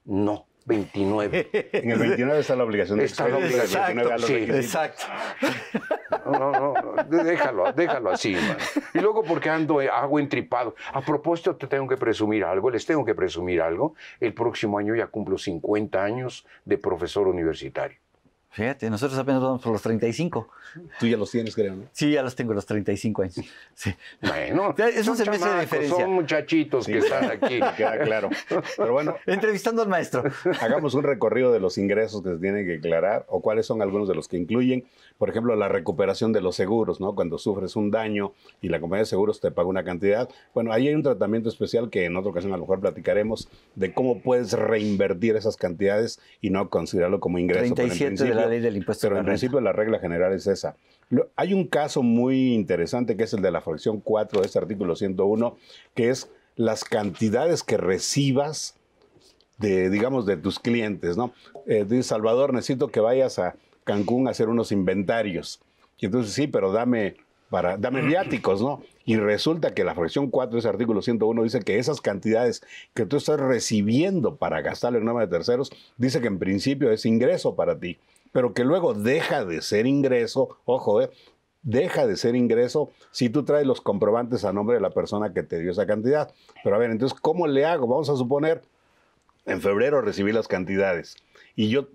no, 29. En el 29 está la obligación de Está la obligación. Exacto, sí. exacto. No, no, déjalo, déjalo así. Y luego porque ando, hago entripado. A propósito, te tengo que presumir algo, les tengo que presumir algo. El próximo año ya cumplo 50 años de profesor universitario. Fíjate, nosotros apenas vamos por los 35. Tú ya los tienes, creo, ¿no? Sí, ya los tengo, los 35 años. Sí. Bueno, es diferencia. Son muchachitos que están aquí, queda claro. Pero bueno. Entrevistando al maestro. Hagamos un recorrido de los ingresos que se tienen que aclarar o cuáles son algunos de los que incluyen. Por ejemplo, la recuperación de los seguros, ¿no? Cuando sufres un daño y la compañía de seguros te paga una cantidad. Bueno, ahí hay un tratamiento especial que en otra ocasión a lo mejor platicaremos de cómo puedes reinvertir esas cantidades y no considerarlo como ingreso. 37 ley del impuesto. Pero en principio la regla general es esa. hay un caso muy interesante que es el de la fracción 4 de ese artículo 101, que es las cantidades que recibas de, digamos, de tus clientes, ¿no? Eh, Salvador, necesito que vayas a Cancún a hacer unos inventarios. Y entonces, sí, pero dame, para, dame viáticos, ¿no? Y resulta que la fracción 4 de ese artículo 101 dice que esas cantidades que tú estás recibiendo para gastar en nombre de terceros, dice que en principio es ingreso para ti pero que luego deja de ser ingreso, ojo, eh, deja de ser ingreso si tú traes los comprobantes a nombre de la persona que te dio esa cantidad. Pero a ver, entonces, ¿cómo le hago? Vamos a suponer, en febrero recibí las cantidades y yo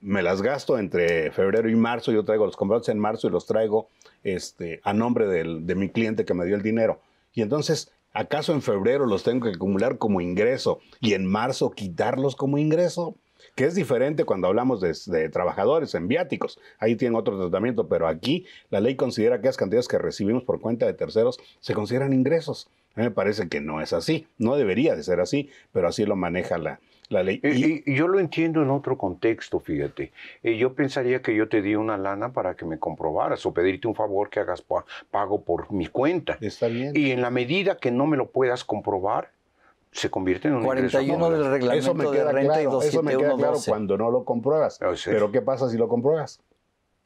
me las gasto entre febrero y marzo, yo traigo los comprobantes en marzo y los traigo este, a nombre de mi cliente que me dio el dinero. Y entonces, ¿acaso en febrero los tengo que acumular como ingreso y en marzo quitarlos como ingreso? que es diferente cuando hablamos de, trabajadores en viáticos. Ahí tienen otro tratamiento, pero aquí la ley considera que las cantidades que recibimos por cuenta de terceros se consideran ingresos. A mí me parece que no es así, no debería de ser así, pero así lo maneja la, la ley. Eh, y, yo lo entiendo en otro contexto, fíjate. Eh, yo pensaría que yo te di una lana para que me comprobaras o pedirte un favor que hagas pago por mi cuenta. Está bien. Y en la medida que no me lo puedas comprobar, se convierte en un 41 del reglamento eso me queda claro, Eso me queda claro cuando no lo compruebas. Ah, Pero ¿qué pasa si lo compruebas?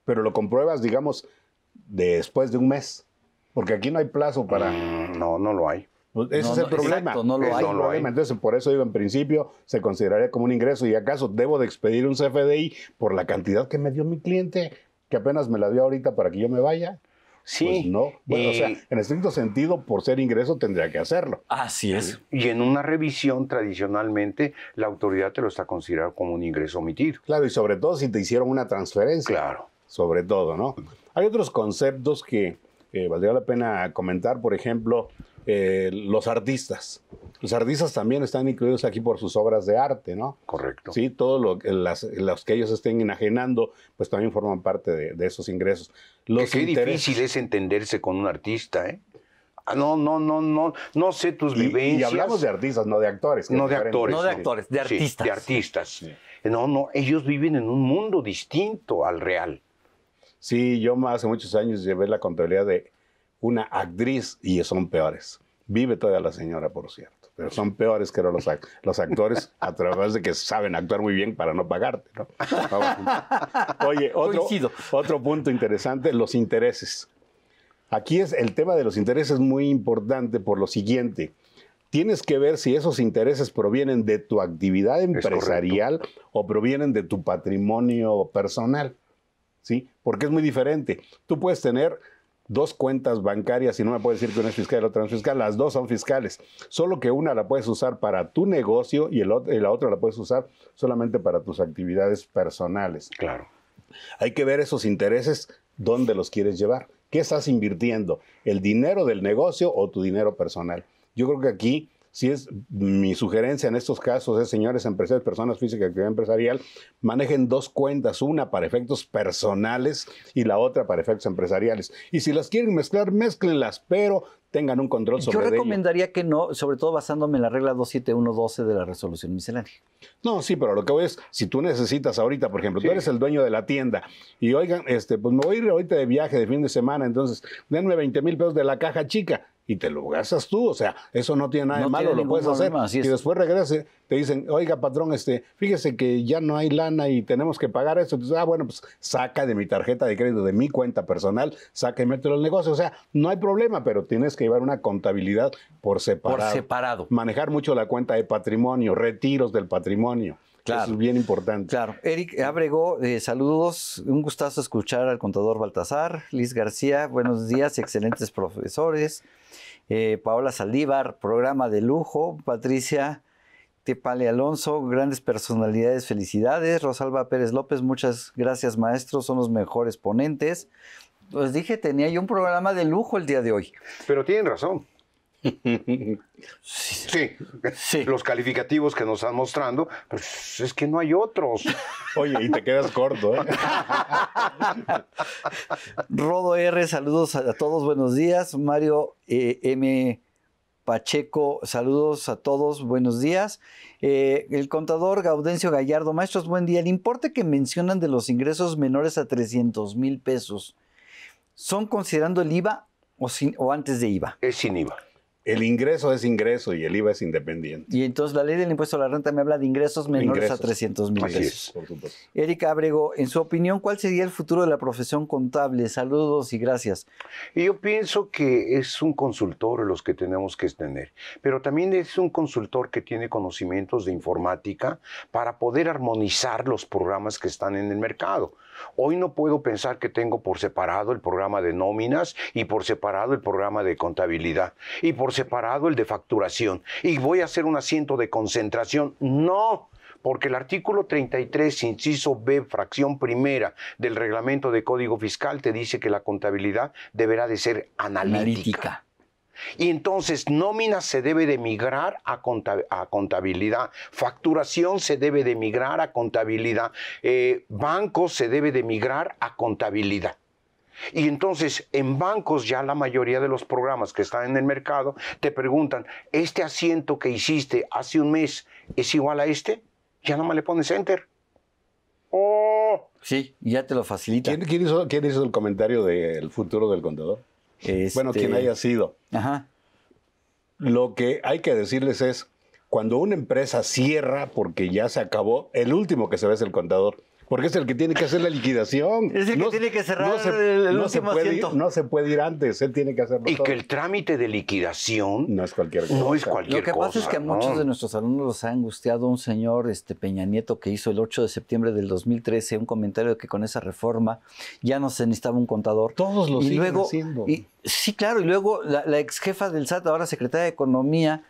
Pero lo compruebas, digamos, después de un mes. Porque aquí no hay plazo para... Mm, no, no lo hay. Pues, ese es el problema. no lo, eh, hay, Lo hay. Entonces, por eso digo, en principio se consideraría como un ingreso. ¿Y acaso debo de expedir un CFDI por la cantidad que me dio mi cliente, que apenas me la dio ahorita para que yo me vaya? Pues sí. Pues no. Bueno, o sea, eh, en estricto sentido, por ser ingreso tendría que hacerlo. Así es. Y en una revisión, tradicionalmente, la autoridad te lo está considerando como un ingreso omitido. Claro, y sobre todo si te hicieron una transferencia. Claro. Sobre todo, ¿no? Hay otros conceptos que eh, valdría la pena comentar, por ejemplo, los artistas. Los artistas también están incluidos aquí por sus obras de arte, ¿no? Correcto. Sí, todos los que ellos estén enajenando, pues también forman parte de, esos ingresos. Los qué, difícil es entenderse con un artista, ¿eh? No, no, no, no, no sé tus vivencias. Y hablamos de artistas, no de actores. No de actores. No de actores, de artistas. de artistas. No, no, ellos viven en un mundo distinto al real. Sí, yo hace muchos años llevé la contabilidad de una actriz y son peores. Vive todavía la señora, por cierto, pero son peores que los, actores a través de que saben actuar muy bien para no pagarte. ¿no? Oye, otro, otro punto interesante, los intereses. Aquí es el tema de los intereses muy importante por lo siguiente. Tienes que ver si esos intereses provienen de tu actividad empresarial o provienen de tu patrimonio personal. ¿Sí? Porque es muy diferente. Tú puedes tener dos cuentas bancarias y no me puedes decir que una es fiscal y la otra no es fiscal. Las dos son fiscales, solo que una la puedes usar para tu negocio y, el y la otra la puedes usar solamente para tus actividades personales. Claro. Hay que ver esos intereses, dónde los quieres llevar. ¿Qué estás invirtiendo? ¿El dinero del negocio o tu dinero personal? Yo creo que aquí si es mi sugerencia en estos casos es, ¿eh? señores empresarios, personas físicas, actividad empresarial, manejen dos cuentas, una para efectos personales y la otra para efectos empresariales. Y si las quieren mezclar, mezclenlas, pero tengan un control sobre Yo recomendaría que no, sobre todo basándome en la regla 27112 de la resolución miscelánea. No, sí, pero lo que voy es, si tú necesitas ahorita, por ejemplo, tú eres el dueño de la tienda y oigan, este, pues me voy a ir ahorita de viaje de fin de semana, entonces denme 20 mil pesos de la caja chica y te lo gastas tú. O sea, eso no tiene nada de malo, lo puedes hacer. Y después regreses te dicen, oiga, patrón, este, fíjese que ya no hay lana y tenemos que pagar eso. Entonces, ah, bueno, pues saca de mi tarjeta de crédito, de mi cuenta personal, saca y mételo al negocio. O sea, no hay problema, pero tienes que llevar una contabilidad por separado. Por separado. Manejar mucho la cuenta de patrimonio, retiros del patrimonio. Claro. es bien importante. Claro. Eric Abrego, eh, saludos. Un gustazo escuchar al contador Baltasar. Liz García, buenos días, excelentes profesores. Eh, Paola Saldívar, programa de lujo. Patricia Tepale Alonso, grandes personalidades, felicidades. Rosalba Pérez López, muchas gracias, maestros, son los mejores ponentes. Os pues dije, tenía yo un programa de lujo el día de hoy. Pero tienen razón. Sí, los calificativos que nos están mostrando, pues es que no hay otros. Oye, y te quedas corto, ¿eh? Rodo R, saludos a todos, buenos días. Mario eh, M. Pacheco, saludos a todos, buenos días. Eh, el contador Gaudencio Gallardo, maestros, buen día. El importe que mencionan de los ingresos menores a 300 mil pesos, ¿son considerando el IVA o, o antes de IVA? Es sin IVA. El ingreso es ingreso y el IVA es independiente. Y entonces la ley del impuesto a la renta me habla de ingresos menores a 300 mil pesos. Es, por Erika Abrego, en su opinión, ¿cuál sería el futuro de la profesión contable? Saludos y gracias. Yo pienso que es un consultor los que tenemos que tener, pero también es un consultor que tiene conocimientos de informática para poder armonizar los programas que están en el mercado. Hoy no puedo pensar que tengo por separado el programa de nóminas y por separado el programa de contabilidad y por separado el de facturación y voy a hacer un asiento de concentración. No, porque el artículo 33, inciso B, fracción primera del reglamento de código fiscal te dice que la contabilidad deberá de ser analítica. analítica. Y entonces nómina se debe de migrar a, contabilidad, facturación se debe de migrar a contabilidad, bancos eh, banco se debe de migrar a contabilidad. Y entonces en bancos ya la mayoría de los programas que están en el mercado te preguntan, ¿este asiento que hiciste hace un mes es igual a este? Ya me le pones enter. ¡Oh! Sí, ya te lo facilita. ¿Quién, hizo, el comentario del futuro del contador? Bueno, quien este, haya sido. Lo que hay que decirles es, cuando una empresa cierra porque ya se acabó, el último que se ve es el contador porque es el que tiene que hacer la liquidación. Es el que tiene que cerrar se, el, último puede asiento. no se puede ir antes, él tiene que hacerlo. Y que el trámite de liquidación no es cualquier cosa. No es cualquier Lo que pasa es que a muchos de nuestros alumnos los ha angustiado un señor, este Peña Nieto, que hizo el 8 de septiembre del 2013 un comentario de que con esa reforma ya no se necesitaba un contador. Todos los siguen haciendo. Y, sí, claro, y luego la, ex jefa del SAT, ahora secretaria de Economía,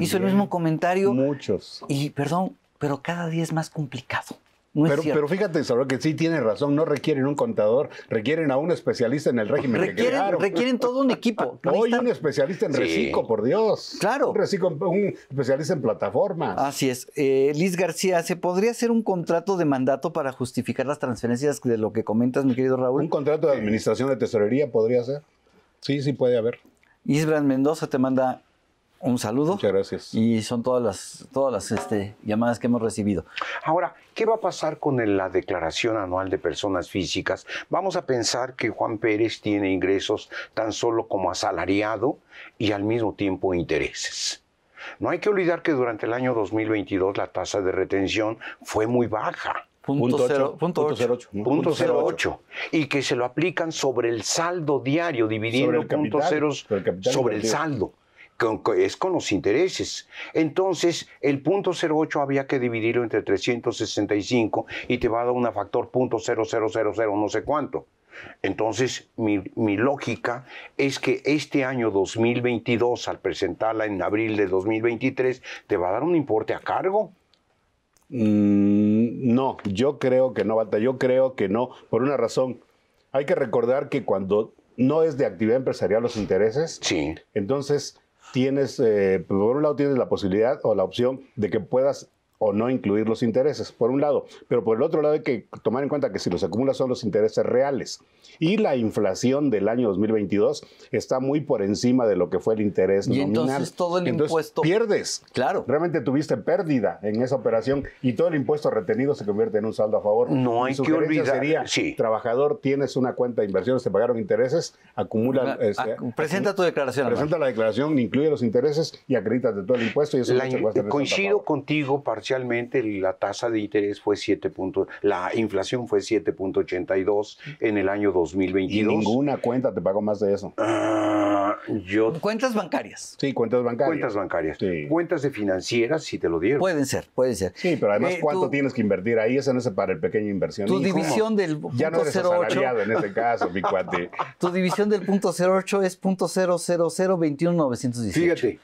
hizo el mismo comentario. Muchos. Y perdón, pero cada día es más complicado pero, fíjate, Saúl, que sí tiene razón, no requieren un contador, requieren a un especialista en el régimen requieren, Requieren todo un equipo. Hoy un especialista en reciclo, por Dios. Claro. Un, especialista en plataformas. Así es. Eh, Liz García, ¿se podría hacer un contrato de mandato para justificar las transferencias de lo que comentas, mi querido Raúl? Un contrato de administración de tesorería podría ser. Sí, sí puede haber. Isbran Mendoza te manda un saludo. Muchas gracias. Y son todas las, todas este, llamadas que hemos recibido. Ahora, ¿qué va a pasar con la declaración anual de personas físicas? Vamos a pensar que Juan Pérez tiene ingresos tan solo como asalariado y al mismo tiempo intereses. No hay que olvidar que durante el año 2022 la tasa de retención fue muy baja. Punto, Y que se lo aplican sobre el saldo diario, dividiendo sobre ceros, sobre el saldo es con los intereses. Entonces, el punto 08 había que dividirlo entre 365 y te va a dar un factor 0000 no sé cuánto. Entonces, mi, lógica es que este año 2022, al presentarla en abril de 2023, te va a dar un importe a cargo. Mm, no, yo creo que no, Bata. yo creo que no, por una razón. Hay que recordar que cuando no es de actividad empresarial los intereses, sí. entonces tienes, eh, por un lado tienes la posibilidad o la opción de que puedas o no incluir los intereses, por un lado. Pero por el otro lado hay que tomar en cuenta que si los acumulas son los intereses reales. Y la inflación del año 2022 está muy por encima de lo que fue el interés y Entonces todo el impuesto... Pierdes. Claro. Realmente tuviste pérdida en esa operación y todo el impuesto retenido se convierte en un saldo a favor. No hay que olvidar. Sería, trabajador, tienes una cuenta de inversiones, te pagaron intereses, acumula... Ah, este, ah, presenta tu declaración. Presenta la declaración, incluye los intereses y de todo el impuesto. Y eso la, coincido contigo parcialmente realmente la tasa de interés fue 7. la inflación fue 7.82 en el año 2022. Y ninguna cuenta te pagó más de eso. Ah, yo... Cuentas bancarias. Sí, cuentas bancarias. Cuentas bancarias. Cuentas de financieras, si te lo dieron. Pueden ser, pueden ser. Sí, pero además, eh, ¿cuánto tienes que invertir ahí? Eso no es para el pequeño inversionista. Tu división del punto ya no en este caso, mi cuate. Tu división del punto 08 es punto 00021918. Fíjate.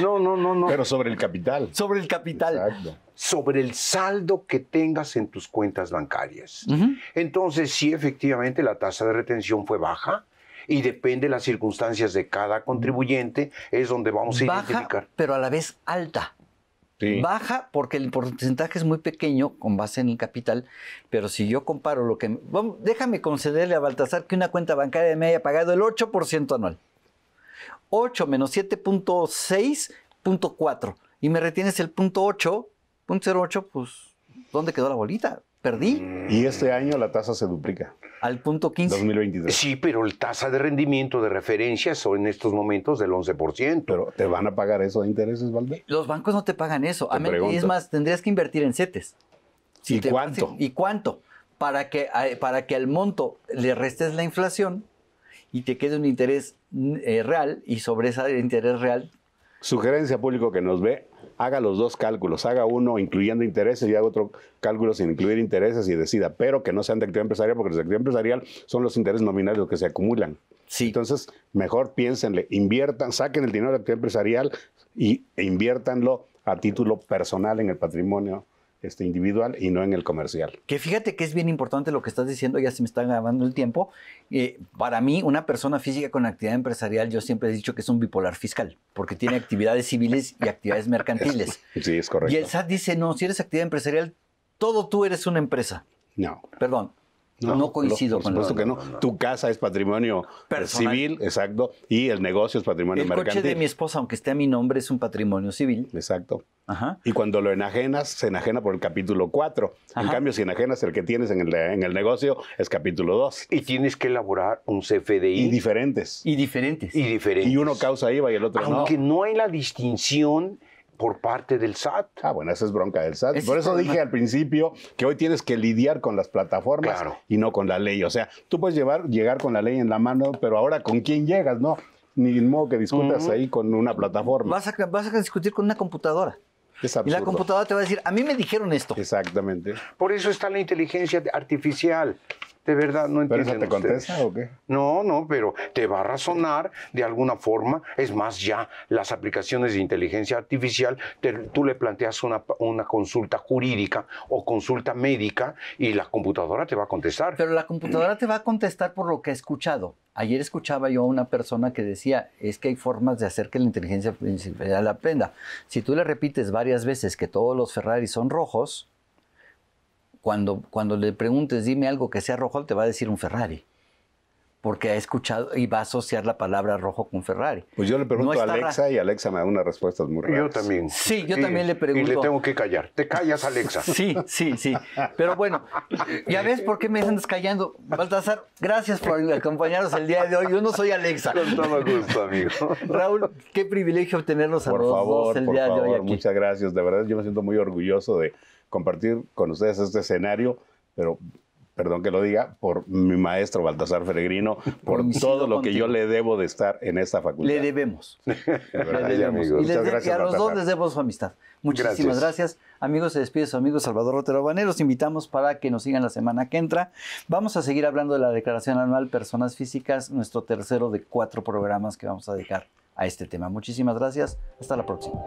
No, no, no, no. Pero sobre el capital. Sobre el capital. Sobre el saldo que tengas en tus cuentas bancarias. Entonces, sí, efectivamente, la tasa de retención fue baja y depende de las circunstancias de cada contribuyente, es donde vamos a baja, Pero a la vez alta. Baja porque el porcentaje es muy pequeño con base en el capital, pero si yo comparo lo que... déjame concederle a Baltasar que una cuenta bancaria me haya pagado el 8% anual. 8 menos 7.6.4 y me retienes el punto 8, 08, pues, ¿dónde quedó la bolita? Perdí. Y este año la tasa se duplica. Al punto 15. Sí, pero el tasa de rendimiento de referencias son en estos momentos del 11%. Pero ¿te van a pagar eso de intereses, Valde? Los bancos no te pagan eso. a es más, tendrías que invertir en CETES. ¿Y cuánto? ¿Y cuánto? Para que, eh, para que al monto le restes la inflación, y te quede un interés mm, eh, real y sobre ese interés real. Sugerencia público que nos ve, haga los dos cálculos, haga uno incluyendo intereses y haga otro cálculo sin incluir intereses y decida, pero que no sean de actividad empresarial, porque los de actividad empresarial son los intereses nominales los que se acumulan. Sí. Entonces, mejor piénsenle, inviertan, saquen el dinero de actividad empresarial y, e inviértanlo a título personal en el patrimonio este, individual y no en el comercial. Que fíjate que es bien importante lo que estás diciendo, ya se me está grabando el tiempo. Eh, para mí, una persona física con actividad empresarial, yo siempre he dicho que es un bipolar fiscal, porque tiene actividades civiles y actividades mercantiles. Sí, es correcto. Y el SAT dice, no, si eres actividad empresarial, todo tú eres una empresa. No. Perdón, no, coincido por con Por supuesto que no. Tu casa es patrimonio eh, civil, exacto, y el negocio es patrimonio mercantil. El coche de mi esposa, aunque esté a mi nombre, es un patrimonio civil. Exacto. Ajá. Y cuando lo enajenas, se enajena por el capítulo 4. En cambio, si enajenas el que tienes en el, negocio, es capítulo 2. Y tienes que elaborar un CFDI. Y diferentes. Y diferentes. Y diferentes. Y uno causa IVA y el otro no. Aunque no hay la distinción por parte del SAT. Ah, bueno, esa es bronca del SAT. por eso dije al principio que hoy tienes que lidiar con las plataformas y no con la ley. O sea, tú puedes llevar, llegar con la ley en la mano, pero ahora con quién llegas, ¿no? Ni modo que discutas ahí con una plataforma. Vas a, discutir con una computadora. Es y la computadora te va a decir, a mí me dijeron esto. Exactamente. Por eso está la inteligencia artificial. De verdad, no entiendo. ¿Pero te contesta o qué? No, no, pero te va a razonar de alguna forma. Es más, ya las aplicaciones de inteligencia artificial, tú le planteas una, una, consulta jurídica o consulta médica y la computadora te va a contestar. Pero la computadora te va a contestar por lo que ha escuchado. Ayer escuchaba yo a una persona que decía, es que hay formas de hacer que la inteligencia artificial aprenda. Si tú le repites varias veces que todos los Ferrari son rojos, cuando, cuando le preguntes, dime algo que sea rojo, te va a decir un Ferrari. Porque ha escuchado y va a asociar la palabra rojo con Ferrari. Pues yo le pregunto a Alexa y Alexa me da unas respuestas muy raras. Yo también. Sí, yo también le pregunto. Y le tengo que callar. Te callas, Alexa. sí, sí, sí. Pero bueno, ya ves por qué me andas callando. Baltasar, gracias por acompañarnos el día de hoy. Yo no soy Alexa. Con todo gusto, amigo. Raúl, qué privilegio tenerlos a los favor, dos el día de hoy favor, Muchas gracias. De verdad, yo me siento muy orgulloso de compartir con ustedes este escenario, pero perdón que lo diga, por mi maestro Baltasar Peregrino, por todo lo que yo le debo de estar en esta facultad. Le debemos. le debemos. Y, a los dos les debemos su amistad. Muchísimas gracias. Amigos, se despide su amigo Salvador Rotero Los invitamos para que nos sigan la semana que entra. Vamos a seguir hablando de la declaración anual Personas Físicas, nuestro tercero de cuatro programas que vamos a dedicar a este tema. Muchísimas gracias. Hasta la próxima.